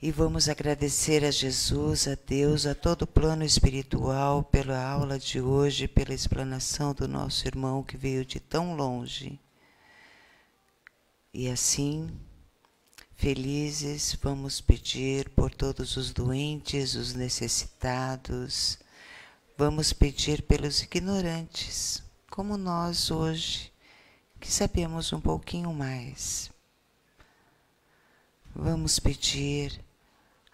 Speaker 2: E vamos agradecer a Jesus, a Deus, a todo o plano espiritual pela aula de hoje, pela explanação do nosso irmão que veio de tão longe. E assim, felizes, vamos pedir por todos os doentes, os necessitados, vamos pedir pelos ignorantes, como nós hoje que sabemos um pouquinho mais. Vamos pedir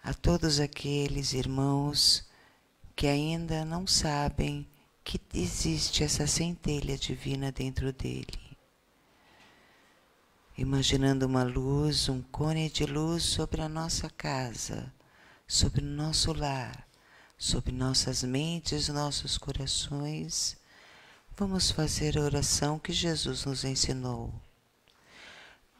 Speaker 2: a todos aqueles irmãos que ainda não sabem que existe essa centelha divina dentro dele. Imaginando uma luz, um cone de luz sobre a nossa casa, sobre o nosso lar, sobre nossas mentes, nossos corações Vamos fazer a oração que Jesus nos ensinou.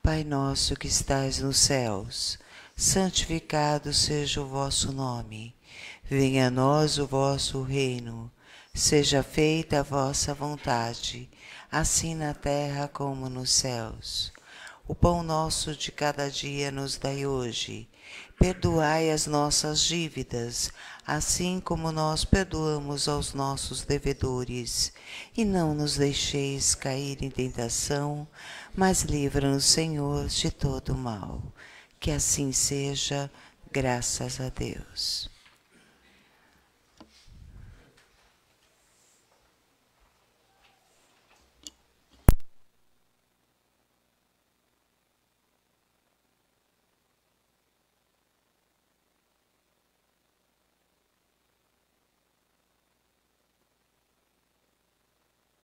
Speaker 2: Pai nosso que estais nos céus, santificado seja o vosso nome. Venha a nós o vosso reino. Seja feita a vossa vontade, assim na terra como nos céus. O pão nosso de cada dia nos dai hoje. Perdoai as nossas dívidas, assim como nós perdoamos aos nossos devedores. E não nos deixeis cair em tentação, mas livra-nos, Senhor, de todo mal. Que assim seja, graças a Deus.